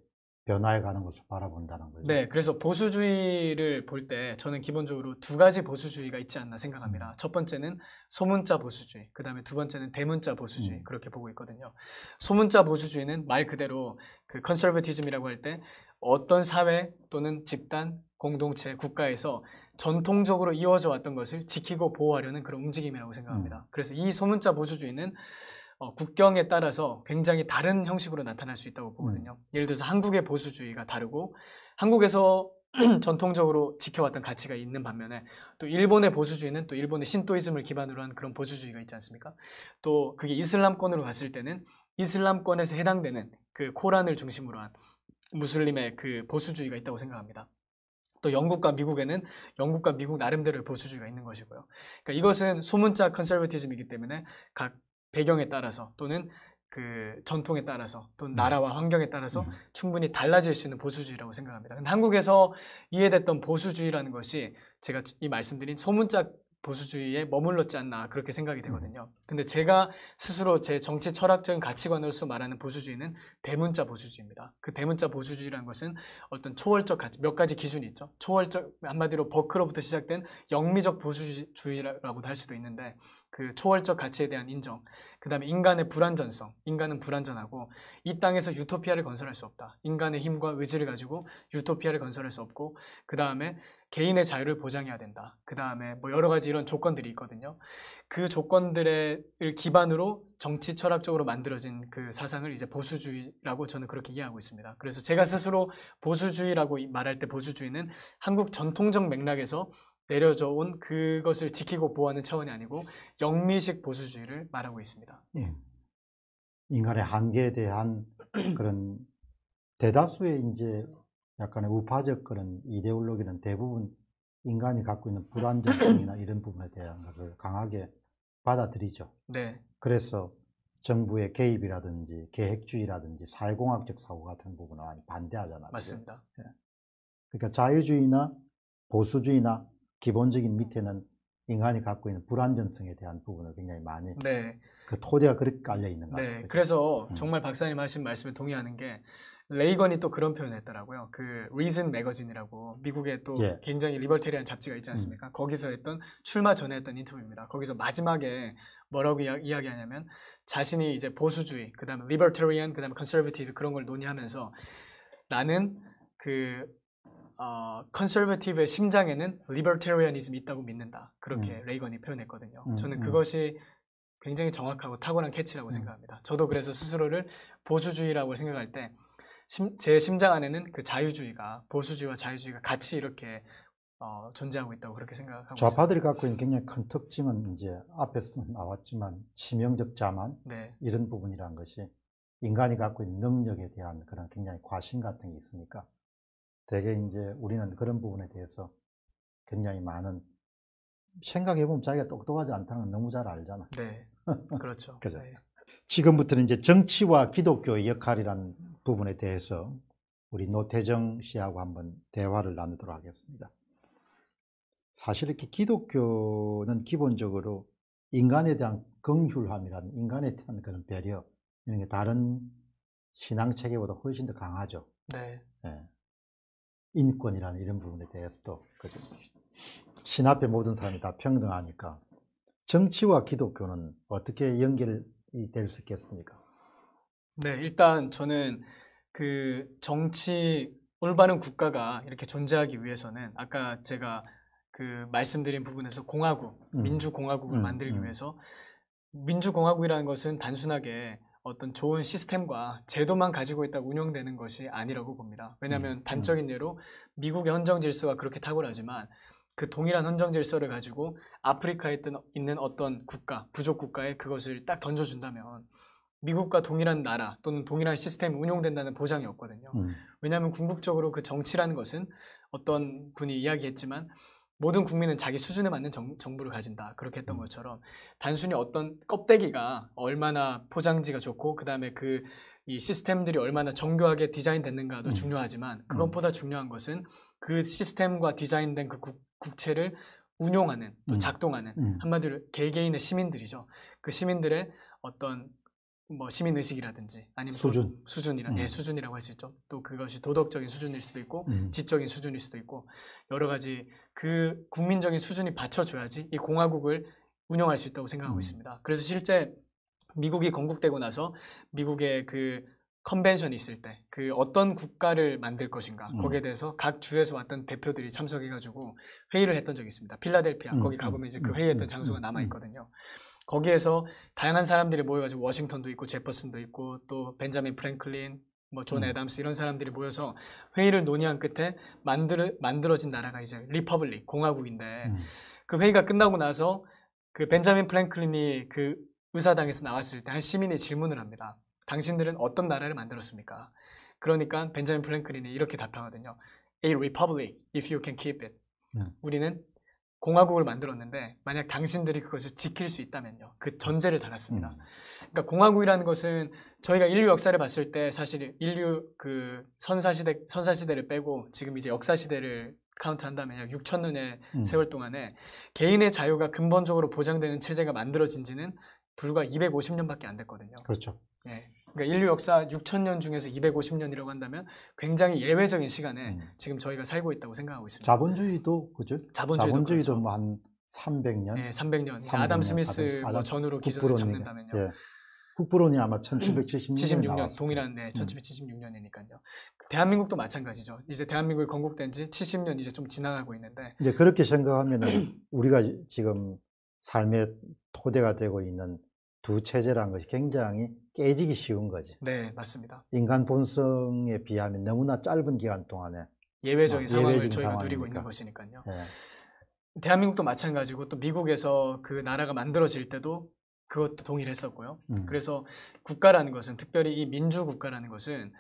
변화해 가는 것을 바라본다는 거죠. 네, 그래서 보수주의를 볼 때 저는 기본적으로 두 가지 보수주의가 있지 않나 생각합니다. 음. 첫 번째는 소문자 보수주의, 그 다음에 두 번째는 대문자 보수주의 음. 그렇게 보고 있거든요. 소문자 보수주의는 말 그대로 그 컨설버티즘이라고 할 때 어떤 사회 또는 집단, 공동체, 국가에서 전통적으로 이어져 왔던 것을 지키고 보호하려는 그런 움직임이라고 생각합니다. 음. 그래서 이 소문자 보수주의는 어, 국경에 따라서 굉장히 다른 형식으로 나타날 수 있다고 보거든요. 음. 예를 들어서 한국의 보수주의가 다르고 한국에서 [clears throat] 전통적으로 지켜왔던 가치가 있는 반면에 또 일본의 보수주의는 또 일본의 신토이즘을 기반으로 한 그런 보수주의가 있지 않습니까? 또 그게 이슬람권으로 갔을 때는 이슬람권에서 해당되는 그 코란을 중심으로 한 무슬림의 그 보수주의가 있다고 생각합니다. 또 영국과 미국에는 영국과 미국 나름대로의 보수주의가 있는 것이고요. 그러니까 이것은 소문자 컨설버티즘이기 때문에 각 배경에 따라서 또는 그 전통에 따라서 또는 음. 나라와 환경에 따라서 음. 충분히 달라질 수 있는 보수주의라고 생각합니다. 근데 한국에서 이해됐던 보수주의라는 것이 제가 이 말씀드린 소문짝 보수주의에 머물렀지 않나 그렇게 생각이 음. 되거든요. 근데 제가 스스로 제 정치 철학적인 가치관으로서 말하는 보수주의는 대문자 보수주의입니다. 그 대문자 보수주의라는 것은 어떤 초월적 가치, 몇 가지 기준이 있죠. 초월적 한마디로 버크로부터 시작된 영미적 보수주의라고도 할 수도 있는데 그 초월적 가치에 대한 인정, 그 다음에 인간의 불완전성, 인간은 불완전하고 이 땅에서 유토피아를 건설할 수 없다. 인간의 힘과 의지를 가지고 유토피아를 건설할 수 없고 그 다음에 개인의 자유를 보장해야 된다. 그 다음에 뭐 여러 가지 이런 조건들이 있거든요. 그 조건들을 기반으로 정치 철학적으로 만들어진 그 사상을 이제 보수주의라고 저는 그렇게 이해하고 있습니다. 그래서 제가 스스로 보수주의라고 말할 때 보수주의는 한국 전통적 맥락에서 내려져 온 그것을 지키고 보호하는 차원이 아니고 영미식 보수주의를 말하고 있습니다. 예. 인간의 한계에 대한 [clears throat] 그런 대다수의 이제 약간의 우파적 그런 이데올로기는 대부분 인간이 갖고 있는 불안정성이나 이런 부분에 대한 것을 강하게 받아들이죠. 네. 그래서 정부의 개입이라든지 계획주의라든지 사회공학적 사고 같은 부분을 많이 반대하잖아요. 맞습니다. 예. 그러니까 자유주의나 보수주의나 기본적인 밑에는 인간이 갖고 있는 불안전성에 대한 부분을 굉장히 많이 네. 그 토대가 그렇게 깔려 있는 것 네. 같아요. 그래서 음. 정말 박사님 하신 말씀에 동의하는 게 레이건이 또 그런 표현을 했더라고요. 그 리즌 매거진이라고 미국에또 예. 굉장히 리버테리한 잡지가 있지 않습니까? 음. 거기서 했던 출마 전에 했던 인터뷰입니다. 거기서 마지막에 뭐라고 이야, 기하냐면 자신이 이제 보수주의, 그다음에 리버테리안, 그다음에 컨서버티브 그런 걸 논의하면서 나는 그 컨서버티브의 어, 심장에는 리버테리안이즘이 있다고 믿는다. 그렇게 음. 레이건이 표현했거든요. 음, 저는 음. 그것이 굉장히 정확하고 탁월한 캐치라고 음. 생각합니다. 저도 그래서 스스로를 보수주의라고 생각할 때 심, 제 심장 안에는 그 자유주의가 보수주의와 자유주의가 같이 이렇게 어, 존재하고 있다고 그렇게 생각하고 좌파들이 갖고 있는 굉장히 큰 특징은 이제 앞에서 나왔지만 치명적 자만 네. 이런 부분이라는 것이 인간이 갖고 있는 능력에 대한 그런 굉장히 과신 같은 게 있으니까 되게 이제 우리는 그런 부분에 대해서 굉장히 많은 생각해 보면 자기가 똑똑하지 않다는 건 너무 잘 알잖아. 네, [laughs] 그렇죠. 그죠. 네. 지금부터는 이제 정치와 기독교의 역할이란 부분에 대해서 우리 노태정 씨하고 한번 대화를 나누도록 하겠습니다. 사실 이렇게 기독교는 기본적으로 인간에 대한 긍휼함이라는 인간에 대한 그런 배려 이런 게 다른 신앙 체계보다 훨씬 더 강하죠. 네. 네. 인권이라는 이런 부분에 대해서도 그죠. 신 앞에 모든 사람이 다 평등하니까 정치와 기독교는 어떻게 연결이 될 수 있겠습니까? 네, 일단 저는 그 정치 올바른 국가가 이렇게 존재하기 위해서는 아까 제가 그 말씀드린 부분에서 공화국, 음. 민주공화국을 음. 만들기 음. 위해서 민주공화국이라는 것은 단순하게 어떤 좋은 시스템과 제도만 가지고 있다 운영되는 것이 아니라고 봅니다. 왜냐하면 단적인 음, 음. 예로 미국의 헌정 질서가 그렇게 탁월하지만 그 동일한 헌정 질서를 가지고 아프리카에 있는 어떤 국가, 부족 국가에 그것을 딱 던져준다면 미국과 동일한 나라 또는 동일한 시스템이 운용된다는 보장이 없거든요. 음. 왜냐하면 궁극적으로 그 정치라는 것은 어떤 분이 이야기했지만 모든 국민은 자기 수준에 맞는 정, 정부를 가진다. 그렇게 했던 음. 것처럼 단순히 어떤 껍데기가 얼마나 포장지가 좋고 그다음에 그 이 시스템들이 얼마나 정교하게 디자인됐는가도 음. 중요하지만 음. 그것보다 중요한 것은 그 시스템과 디자인된 그 국, 국체를 운용하는 또 음. 작동하는 음. 한마디로 개개인의 시민들이죠. 그 시민들의 어떤 뭐 시민 의식이라든지 아니면 수준 수준이라 음. 예 수준이라고 할 수 있죠. 또 그것이 도덕적인 수준일 수도 있고 음. 지적인 수준일 수도 있고 여러 가지 그 국민적인 수준이 받쳐줘야지 이 공화국을 운영할 수 있다고 생각하고 음. 있습니다. 그래서 실제 미국이 건국되고 나서 미국의 그 컨벤션이 있을 때 그 어떤 국가를 만들 것인가 음. 거기에 대해서 각 주에서 왔던 대표들이 참석해가지고 회의를 했던 적이 있습니다. 필라델피아 음. 거기 음. 가보면 이제 그 회의했던 장소가 남아 있거든요. 거기에서 다양한 사람들이 모여가지고 워싱턴도 있고 제퍼슨도 있고 또 벤자민 프랭클린 뭐존 음. 애담스 이런 사람들이 모여서 회의를 논의한 끝에 만들, 만들어진 나라가 이제 리퍼블릭 공화국인데 음. 그 회의가 끝나고 나서 그 벤자민 프랭클린이 그 의사당에서 나왔을 때 한 시민이 질문을 합니다. 당신들은 어떤 나라를 만들었습니까? 그러니까 벤자민 프랭클린이 이렇게 답하거든요. A republic if you can keep it. 음. 우리는 공화국을 만들었는데 만약 당신들이 그것을 지킬 수 있다면요. 그 전제를 달았습니다. 음. 그러니까 공화국이라는 것은 저희가 인류 역사를 봤을 때 사실 인류 그 선사 시대 선사 시대를 빼고 지금 이제 역사 시대를 카운트한다면 6천 년의 음. 세월 동안에 개인의 자유가 근본적으로 보장되는 체제가 만들어진 지는 불과 250년밖에 안 됐거든요. 그렇죠. 예. 그러니까 인류 역사 6천년 중에서 250년이라고 한다면 굉장히 예외적인 시간에 음. 지금 저희가 살고 있다고 생각하고 있습니다. 자본주의도 그죠? 자본주의도, 자본주의도 그한 그렇죠. 뭐 300년. 네, 300년. 300년 아담 스미스 400, 뭐 전후로 기준을 잡는다면요. 예. 국부론이 아마 1776년 동일한 데 1776년이니까요. 음. 대한민국도 마찬가지죠. 이제 대한민국이 건국된 지 70년 이제 좀 지나가고 있는데 이제 그렇게 생각하면 우리가 지금 삶의 토대가 되고 있는 두 체제라는 것이 굉장히 깨지기 쉬운 거지. 네, 맞습니다. 인간 본성에 비하면 너무나 짧은 기간 동안에 예외적인 상황을 저희가 상황이니까. 누리고 있는 것이니까요. 네. 대한민국도 마찬가지고 또 미국에서 그 나라가 만들어질 때도 그것도 동일했었고요. 음. 그래서 국가라는 것은 특별히 이 민주 국가라는 것은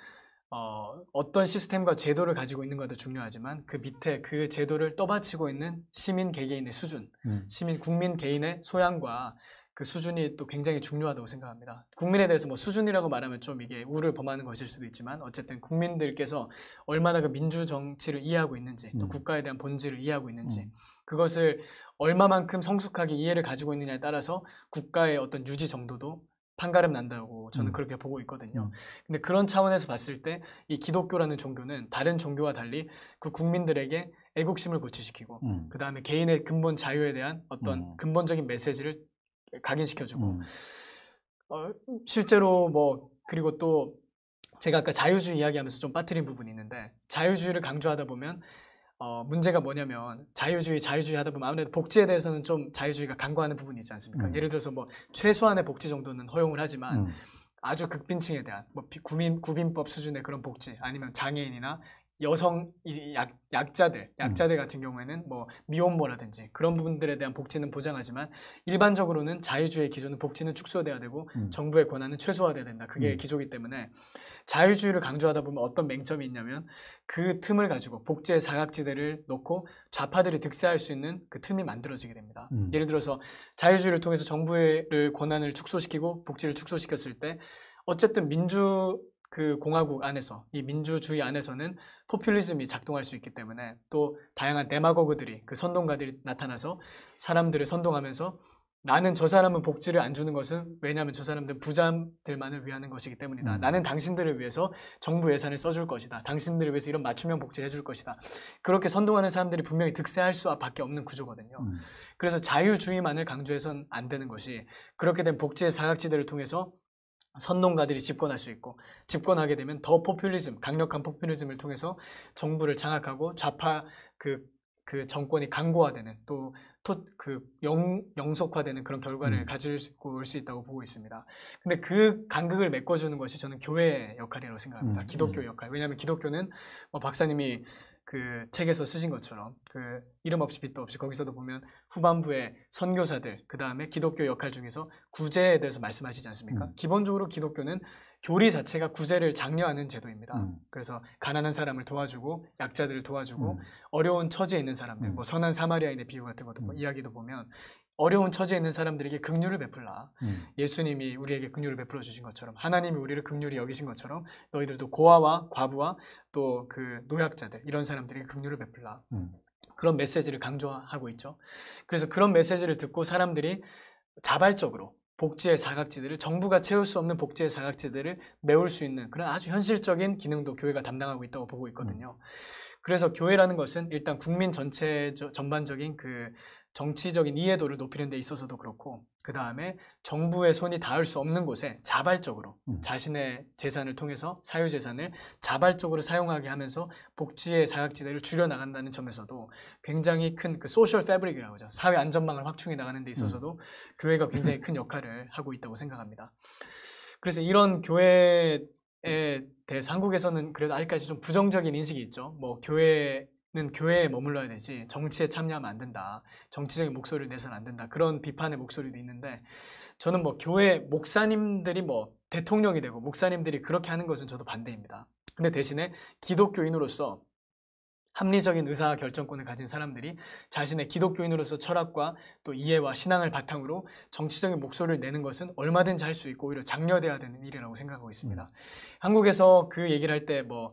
어, 어떤 시스템과 제도를 가지고 있는 것도 중요하지만 그 밑에 그 제도를 떠받치고 있는 시민 개개인의 수준, 음. 시민 국민 개인의 소양과 그 수준이 또 굉장히 중요하다고 생각합니다. 국민에 대해서 뭐 수준이라고 말하면 좀 이게 우를 범하는 것일 수도 있지만 어쨌든 국민들께서 얼마나 그 민주 정치를 이해하고 있는지 또 음. 국가에 대한 본질을 이해하고 있는지 음. 그것을 얼마만큼 성숙하게 이해를 가지고 있느냐에 따라서 국가의 어떤 유지 정도도 판가름 난다고 저는 음. 그렇게 보고 있거든요. 음. 근데 그런 차원에서 봤을 때 이 기독교라는 종교는 다른 종교와 달리 그 국민들에게 애국심을 고취시키고 음. 그 다음에 개인의 근본 자유에 대한 어떤 음. 근본적인 메시지를 각인시켜주고 음. 어, 실제로 뭐 그리고 또 제가 아까 자유주의 이야기하면서 좀 빠뜨린 부분이 있는데 자유주의를 강조하다 보면 어, 문제가 뭐냐면 자유주의 자유주의 하다 보면 아무래도 복지에 대해서는 좀 자유주의가 강구하는 부분이 있지 않습니까? 음. 예를 들어서 뭐 최소한의 복지 정도는 허용을 하지만 음. 아주 극빈층에 대한 뭐 구민 구민법 수준의 그런 복지 아니면 장애인이나 여성 약, 약자들, 음. 약자들 같은 경우에는 뭐 미혼모라든지 그런 부분들에 대한 복지는 보장하지만 일반적으로는 자유주의 기조는 복지는 축소돼야 되고 음. 정부의 권한은 최소화돼야 된다. 그게 음. 기조기 이 때문에 자유주의를 강조하다 보면 어떤 맹점이 있냐면 그 틈을 가지고 복지의 사각지대를 놓고 좌파들이 득세할 수 있는 그 틈이 만들어지게 됩니다. 음. 예를 들어서 자유주의를 통해서 정부의 권한을 축소시키고 복지를 축소시켰을 때 어쨌든 민주 그 공화국 안에서 이 민주주의 안에서는 포퓰리즘이 작동할 수 있기 때문에 또 다양한 데마고그들이 그 선동가들이 나타나서 사람들을 선동하면서 나는 저 사람은 복지를 안 주는 것은 왜냐하면 저사람들 부자들만을 위하는 것이기 때문이다. 음. 나는 당신들을 위해서 정부 예산을 써줄 것이다. 당신들을 위해서 이런 맞춤형 복지를 해줄 것이다. 그렇게 선동하는 사람들이 분명히 득세할 수밖에 없는 구조거든요. 음. 그래서 자유주의만을 강조해선 안 되는 것이 그렇게 된 복지의 사각지대를 통해서 선동가들이 집권할 수 있고 집권하게 되면 더 포퓰리즘, 강력한 포퓰리즘을 통해서 정부를 장악하고 좌파 그, 그 정권이 강고화되는 또그 영속화되는 그런 결과를 음. 가지고 올 수 있다고 보고 있습니다. 근데 그 간극을 메꿔주는 것이 저는 교회의 역할이라고 생각합니다. 음. 기독교 음. 역할. 왜냐하면 기독교는 뭐 박사님이 그 책에서 쓰신 것처럼 그 이름 없이 빛도 없이 거기서도 보면 후반부에 선교사들 그 다음에 기독교 역할 중에서 구제에 대해서 말씀하시지 않습니까? 음. 기본적으로 기독교는 교리 자체가 구제를 장려하는 제도입니다. 음. 그래서 가난한 사람을 도와주고 약자들을 도와주고 음. 어려운 처지에 있는 사람들, 뭐 음. 선한 사마리아인의 비유 같은 것도 뭐 음. 이야기도 보면 어려운 처지에 있는 사람들에게 긍휼을 베풀라. 음. 예수님이 우리에게 긍휼을 베풀어 주신 것처럼 하나님이 우리를 긍휼이 여기신 것처럼 너희들도 고아와 과부와 또 그 노약자들 이런 사람들에게 긍휼을 베풀라. 음. 그런 메시지를 강조하고 있죠. 그래서 그런 메시지를 듣고 사람들이 자발적으로 복지의 사각지대를 정부가 채울 수 없는 복지의 사각지대를 메울 수 있는 그런 아주 현실적인 기능도 교회가 담당하고 있다고 보고 있거든요. 음. 그래서 교회라는 것은 일단 국민 전체 전반적인 그 정치적인 이해도를 높이는 데 있어서도 그렇고 그 다음에 정부의 손이 닿을 수 없는 곳에 자발적으로 음. 자신의 재산을 통해서 사유 재산을 자발적으로 사용하게 하면서 복지의 사각지대를 줄여 나간다는 점에서도 굉장히 큰 그 소셜 패브릭이라고 하죠 사회 안전망을 확충해 나가는 데 있어서도 음. 교회가 굉장히 [laughs] 큰 역할을 하고 있다고 생각합니다. 그래서 이런 교회에 대해서 한국에서는 그래도 아직까지 좀 부정적인 인식이 있죠. 뭐 교회 는 교회에 머물러야 되지 정치에 참여하면 안 된다. 정치적인 목소리를 내서는 안 된다. 그런 비판의 목소리도 있는데 저는 뭐 교회 목사님들이 뭐 대통령이 되고 목사님들이 그렇게 하는 것은 저도 반대입니다. 근데 대신에 기독교인으로서 합리적인 의사 결정권을 가진 사람들이 자신의 기독교인으로서 철학과 또 이해와 신앙을 바탕으로 정치적인 목소리를 내는 것은 얼마든지 할 수 있고 오히려 장려돼야 되는 일이라고 생각하고 있습니다. 음. 한국에서 그 얘기를 할 때뭐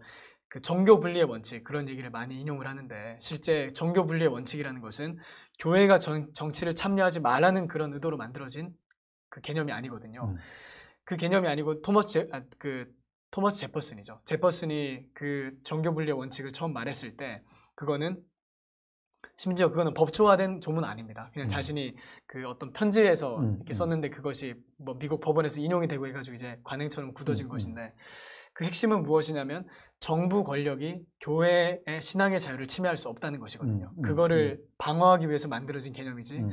그 정교 분리의 원칙 그런 얘기를 많이 인용을 하는데 실제 정교 분리의 원칙이라는 것은 교회가 정, 정치를 참여하지 말라는 그런 의도로 만들어진 그 개념이 아니거든요. 음. 그 개념이 아니고 토머스 제, 아, 그 토머스 제퍼슨이죠. 제퍼슨이 그 정교 분리의 원칙을 처음 말했을 때 그거는 심지어 그거는 법조화된 조문 아닙니다. 그냥 음. 자신이 그 어떤 편지에서 음. 이렇게 음. 썼는데 그것이 뭐 미국 법원에서 인용이 되고 해가지고 이제 관행처럼 굳어진 음, 음. 것인데 그 핵심은 무엇이냐면 정부 권력이 교회의 신앙의 자유를 침해할 수 없다는 것이거든요. 음, 음, 그거를 음. 방어하기 위해서 만들어진 개념이지. 음.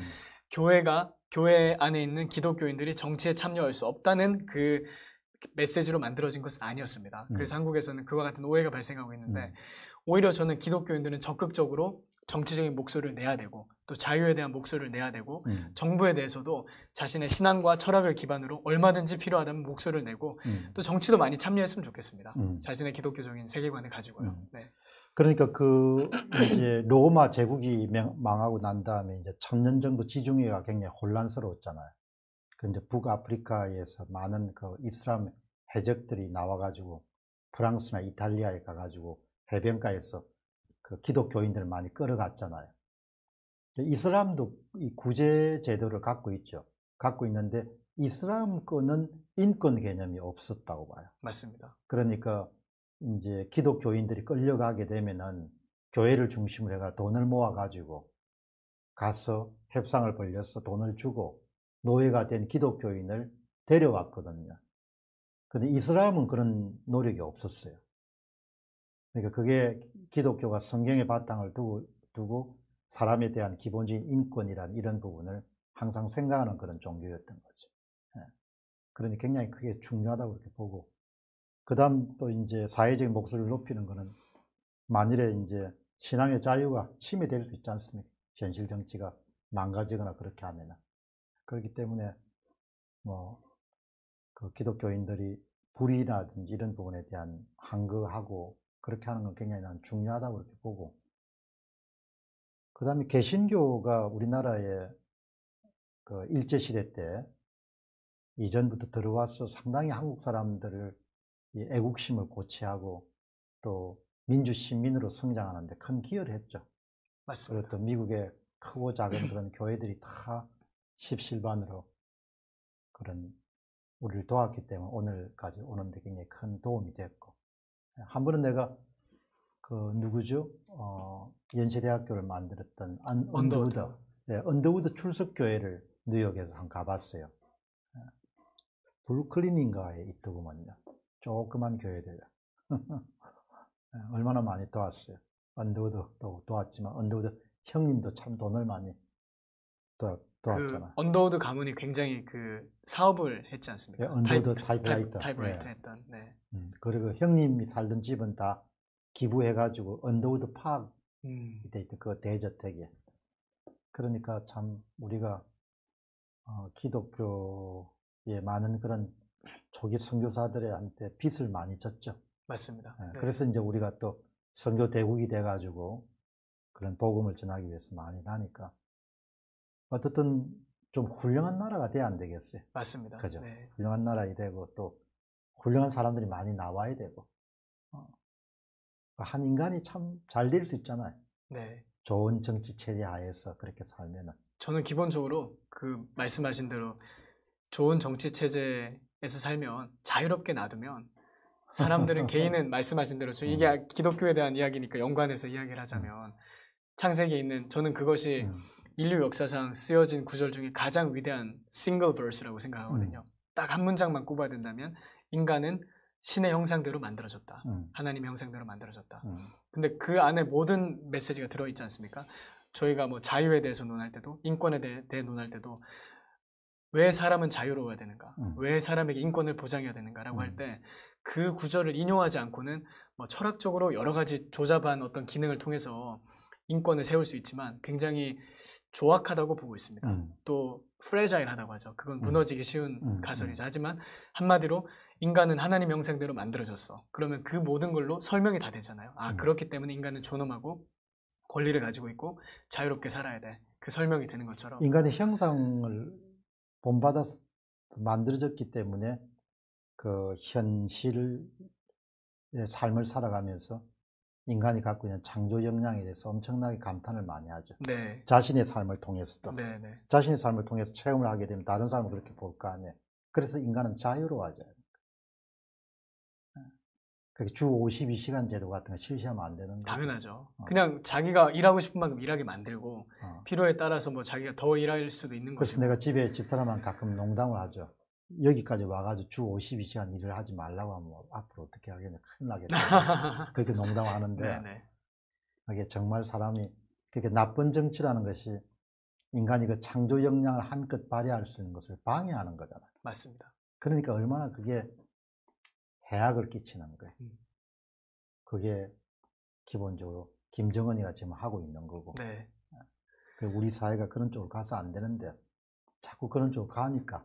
교회가 교회 안에 있는 기독교인들이 정치에 참여할 수 없다는 그 메시지로 만들어진 것은 아니었습니다. 그래서 음. 한국에서는 그와 같은 오해가 발생하고 있는데 오히려 저는 기독교인들은 적극적으로 정치적인 목소리를 내야 되고 또 자유에 대한 목소리를 내야 되고 음. 정부에 대해서도 자신의 신앙과 철학을 기반으로 얼마든지 필요하다면 목소리를 내고 음. 또 정치도 많이 참여했으면 좋겠습니다. 음. 자신의 기독교적인 세계관을 가지고요. 음. 네. 그러니까 그 이제 로마 제국이 망하고 난 다음에 이제 천년 정도 지중해가 굉장히 혼란스러웠잖아요. 그 이제 북아프리카에서 많은 그 이슬람 해적들이 나와가지고 프랑스나 이탈리아에 가가지고 해변가에서 그 기독교인들을 많이 끌어갔잖아요. 이슬람도 이 구제 제도를 갖고 있죠. 갖고 있는데 이슬람 거은 인권 개념이 없었다고 봐요. 맞습니다. 그러니까 이제 기독교인들이 끌려가게 되면은 교회를 중심으로 해가 돈을 모아가지고 가서 협상을 벌려서 돈을 주고 노예가 된 기독교인을 데려왔거든요. 근데 이슬람은 그런 노력이 없었어요. 그러니까 그게 기독교가 성경의 바탕을 두고, 두고 사람에 대한 기본적인 인권이란 이런 부분을 항상 생각하는 그런 종교였던 거죠. 예. 그러니 굉장히 그게 중요하다고 이렇게 보고, 그 다음 또 이제 사회적인 목소리를 높이는 거는 만일에 이제 신앙의 자유가 침해될 수 있지 않습니까? 현실 정치가 망가지거나 그렇게 하면. 은 그렇기 때문에 뭐, 그 기독교인들이 불의라든지 이런 부분에 대한 항거하고 그렇게 하는 건 굉장히 난 중요하다고 그렇게 보고 그 다음에 개신교가 우리나라에 그 일제시대 때 이전부터 들어와서 상당히 한국 사람들을 애국심을 고취하고 또 민주시민으로 성장하는데 큰 기여를 했죠. 맞습니다. 그리고 또 미국의 크고 작은 [clears throat] 그런 교회들이 다 십실반으로 그런 우리를 도왔기 때문에 오늘까지 오는데 굉장히 큰 도움이 됐고 한 번은 내가 그 누구죠? 어, 연세대학교를 만들었던 안, 언더우드. 언더우드. 네, 언더우드 출석교회를 뉴욕에서 한 가봤어요. 블루클린인가에 예. 있더구먼요. 조그만 교회들. [laughs] 예, 얼마나 많이 도왔어요. 언더우드도 도왔지만 언더우드 형님도 참 돈을 많이 도, 그 언더우드 가문이 굉장히 그 사업을 했지 않습니까? 예, 언더우드 타이프라이터. 타이프라이터 예. 했던. 네. 음, 그리고 형님이 살던 집은 다 기부해가지고 언더우드 파크 음. 돼 있던 그 대저택에. 그러니까 참 우리가 어, 기독교에 많은 그런 초기 선교사들한테 빚을 많이 졌죠. 맞습니다. 예, 네. 그래서 이제 우리가 또 선교 대국이 돼가지고 그런 복음을 전하기 위해서 많이 나니까 어쨌든 좀 훌륭한 나라가 돼야 안 되겠어요. 맞습니다. 그죠. 네. 훌륭한 나라이 되고 또 훌륭한 사람들이 많이 나와야 되고 어. 그 한 인간이 참 잘 될 수 있잖아요. 네. 좋은 정치 체제 하에서 그렇게 살면은 저는 기본적으로 그 말씀하신 대로 좋은 정치 체제에서 살면 자유롭게 놔두면 사람들은 [laughs] 개인은 말씀하신 대로 저 음. 이게 기독교에 대한 이야기니까 연관해서 이야기를 하자면 음. 창세기에 있는 저는 그것이 음. 인류 역사상 쓰여진 구절 중에 가장 위대한 싱글 v e r 라고 생각하거든요. 음. 딱한 문장만 꼽아야 된다면 인간은 신의 형상대로 만들어졌다. 음. 하나님의 형상대로 만들어졌다. 음. 근데 그 안에 모든 메시지가 들어있지 않습니까? 저희가 뭐 자유에 대해서 논할 때도 인권에 대해, 대해 논할 때도 왜 사람은 자유로워야 되는가? 음. 왜 사람에게 인권을 보장해야 되는가라고 할 때그 음. 구절을 인용하지 않고는 뭐 철학적으로 여러 가지 조잡한 어떤 기능을 통해서 인권을 세울 수 있지만 굉장히 조악하다고 보고 있습니다. 음. 또 프레자일하다고 하죠. 그건 음. 무너지기 쉬운 음. 음. 가설이죠. 하지만 한마디로 인간은 하나님 형상대로 만들어졌어. 그러면 그 모든 걸로 설명이 다 되잖아요. 아 음. 그렇기 때문에 인간은 존엄하고 권리를 가지고 있고 자유롭게 살아야 돼. 그 설명이 되는 것처럼 인간의 형상을 본받아서 만들어졌기 때문에 그 현실 삶을 살아가면서 인간이 갖고 있는 창조 역량에 대해서 엄청나게 감탄을 많이 하죠. 네. 자신의 삶을 통해서도. 네, 네. 자신의 삶을 통해서 체험을 하게 되면 다른 사람을 그렇게 볼 거 아니에요. 그래서 인간은 자유로워져요. 주 52시간 제도 같은 거 실시하면 안 되는 거죠. 당연하죠. 어. 그냥 자기가 일하고 싶은 만큼 일하게 만들고 어. 필요에 따라서 뭐 자기가 더 일할 수도 있는 거죠. 그래서 내가 집에 집사람한 테 가끔 농담을 하죠. 여기까지 와가지고 주 52시간 일을 하지 말라고 하면 뭐 앞으로 어떻게 하겠냐 큰일 나겠다 그렇게 [laughs] 농담하는데 이게 정말 사람이 그렇게 나쁜 정치라는 것이 인간이 그 창조 역량을 한껏 발휘할 수 있는 것을 방해하는 거잖아요. 맞습니다. 그러니까 얼마나 그게 해악을 끼치는 거예요. 음. 그게 기본적으로 김정은이가 지금 하고 있는 거고. 네. 그 우리 사회가 그런 쪽으로 가서 안 되는데 자꾸 그런 쪽으로 가니까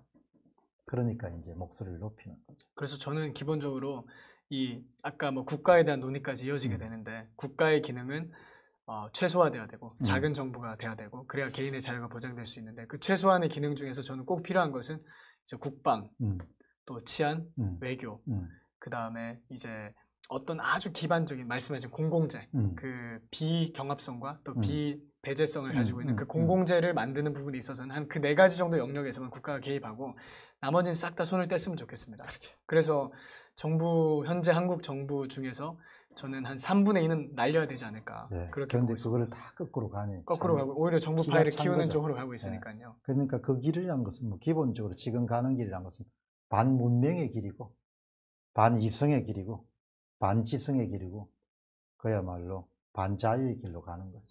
그러니까 이제 목소리를 높이는 거죠. 그래서 저는 기본적으로 이 아까 뭐 국가에 대한 논의까지 이어지게 음. 되는데 국가의 기능은 어, 최소화돼야 되고 음. 작은 정부가 돼야 되고 그래야 개인의 자유가 보장될 수 있는데 그 최소한의 기능 중에서 저는 꼭 필요한 것은 이제 국방 음. 또 치안 음. 외교 음. 그 다음에 이제 어떤 아주 기반적인 말씀하신 공공재 그 비경합성과 또비 배제성을 음, 가지고 있는 음, 그 음. 공공재를 만드는 부분에 있어서는 한 그 네 가지 정도 영역에서만 국가가 개입하고 나머지는 싹 다 손을 뗐으면 좋겠습니다. 그렇게. 그래서 정부 현재 한국 정부 중에서 저는 한 3분의 2는 날려야 되지 않을까 예, 그렇게 그런데 그거를 다 거꾸로 가니 거꾸로 가고 오히려 정부 파일을 키우는 거죠. 쪽으로 가고 예. 있으니까요. 예. 그러니까 그 길이라는 것은 뭐 기본적으로 지금 가는 길이라는 것은 반문명의 길이고 반이성의 길이고 반지성의 길이고 그야말로 반자유의 길로 가는 거죠.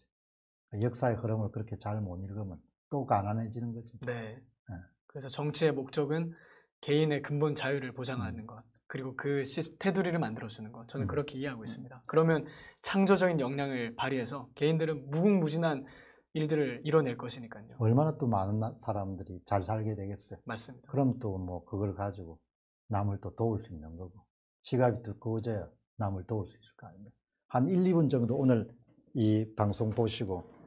역사의 흐름을 그렇게 잘 못 읽으면 또 가난해지는 거죠. 네. 네. 그래서 정치의 목적은 개인의 근본 자유를 보장하는 음. 것 그리고 그 시스, 테두리를 만들어주는 것 저는 음. 그렇게 이해하고 음. 있습니다. 그러면 창조적인 역량을 발휘해서 개인들은 무궁무진한 일들을 이뤄낼 것이니까요. 얼마나 또 많은 사람들이 잘 살게 되겠어요. 맞습니다. 그럼 또 뭐 그걸 가지고 남을 또 도울 수 있는 거고 지갑이 두꺼워져야 남을 도울 수 있을 거 아닙니까? 한 1, 2분 정도 오늘 이 방송 보시고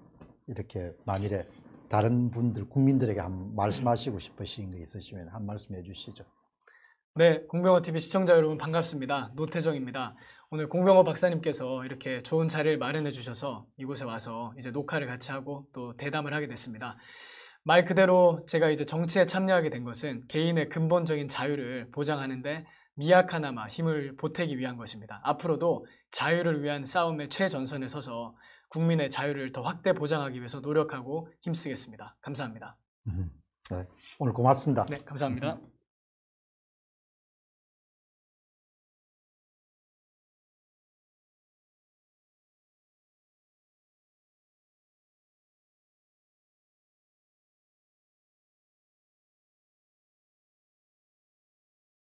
이렇게 만일에 다른 분들 국민들에게 한 말씀하시고 싶으신 게 있으시면 한 말씀해 주시죠. 네, 공병호 TV 시청자 여러분 반갑습니다. 노태정입니다. 오늘 공병호 박사님께서 이렇게 좋은 자리를 마련해 주셔서 이곳에 와서 이제 녹화를 같이 하고 또 대담을 하게 됐습니다. 말 그대로 제가 이제 정치에 참여하게 된 것은 개인의 근본적인 자유를 보장하는데 미약하나마 힘을 보태기 위한 것입니다. 앞으로도 자유를 위한 싸움의 최전선에 서서 국민의 자유를 더 확대 보장하기 위해서 노력하고 힘쓰겠습니다. 감사합니다. 음, 네, 오늘 고맙습니다. 네, 감사합니다. 음.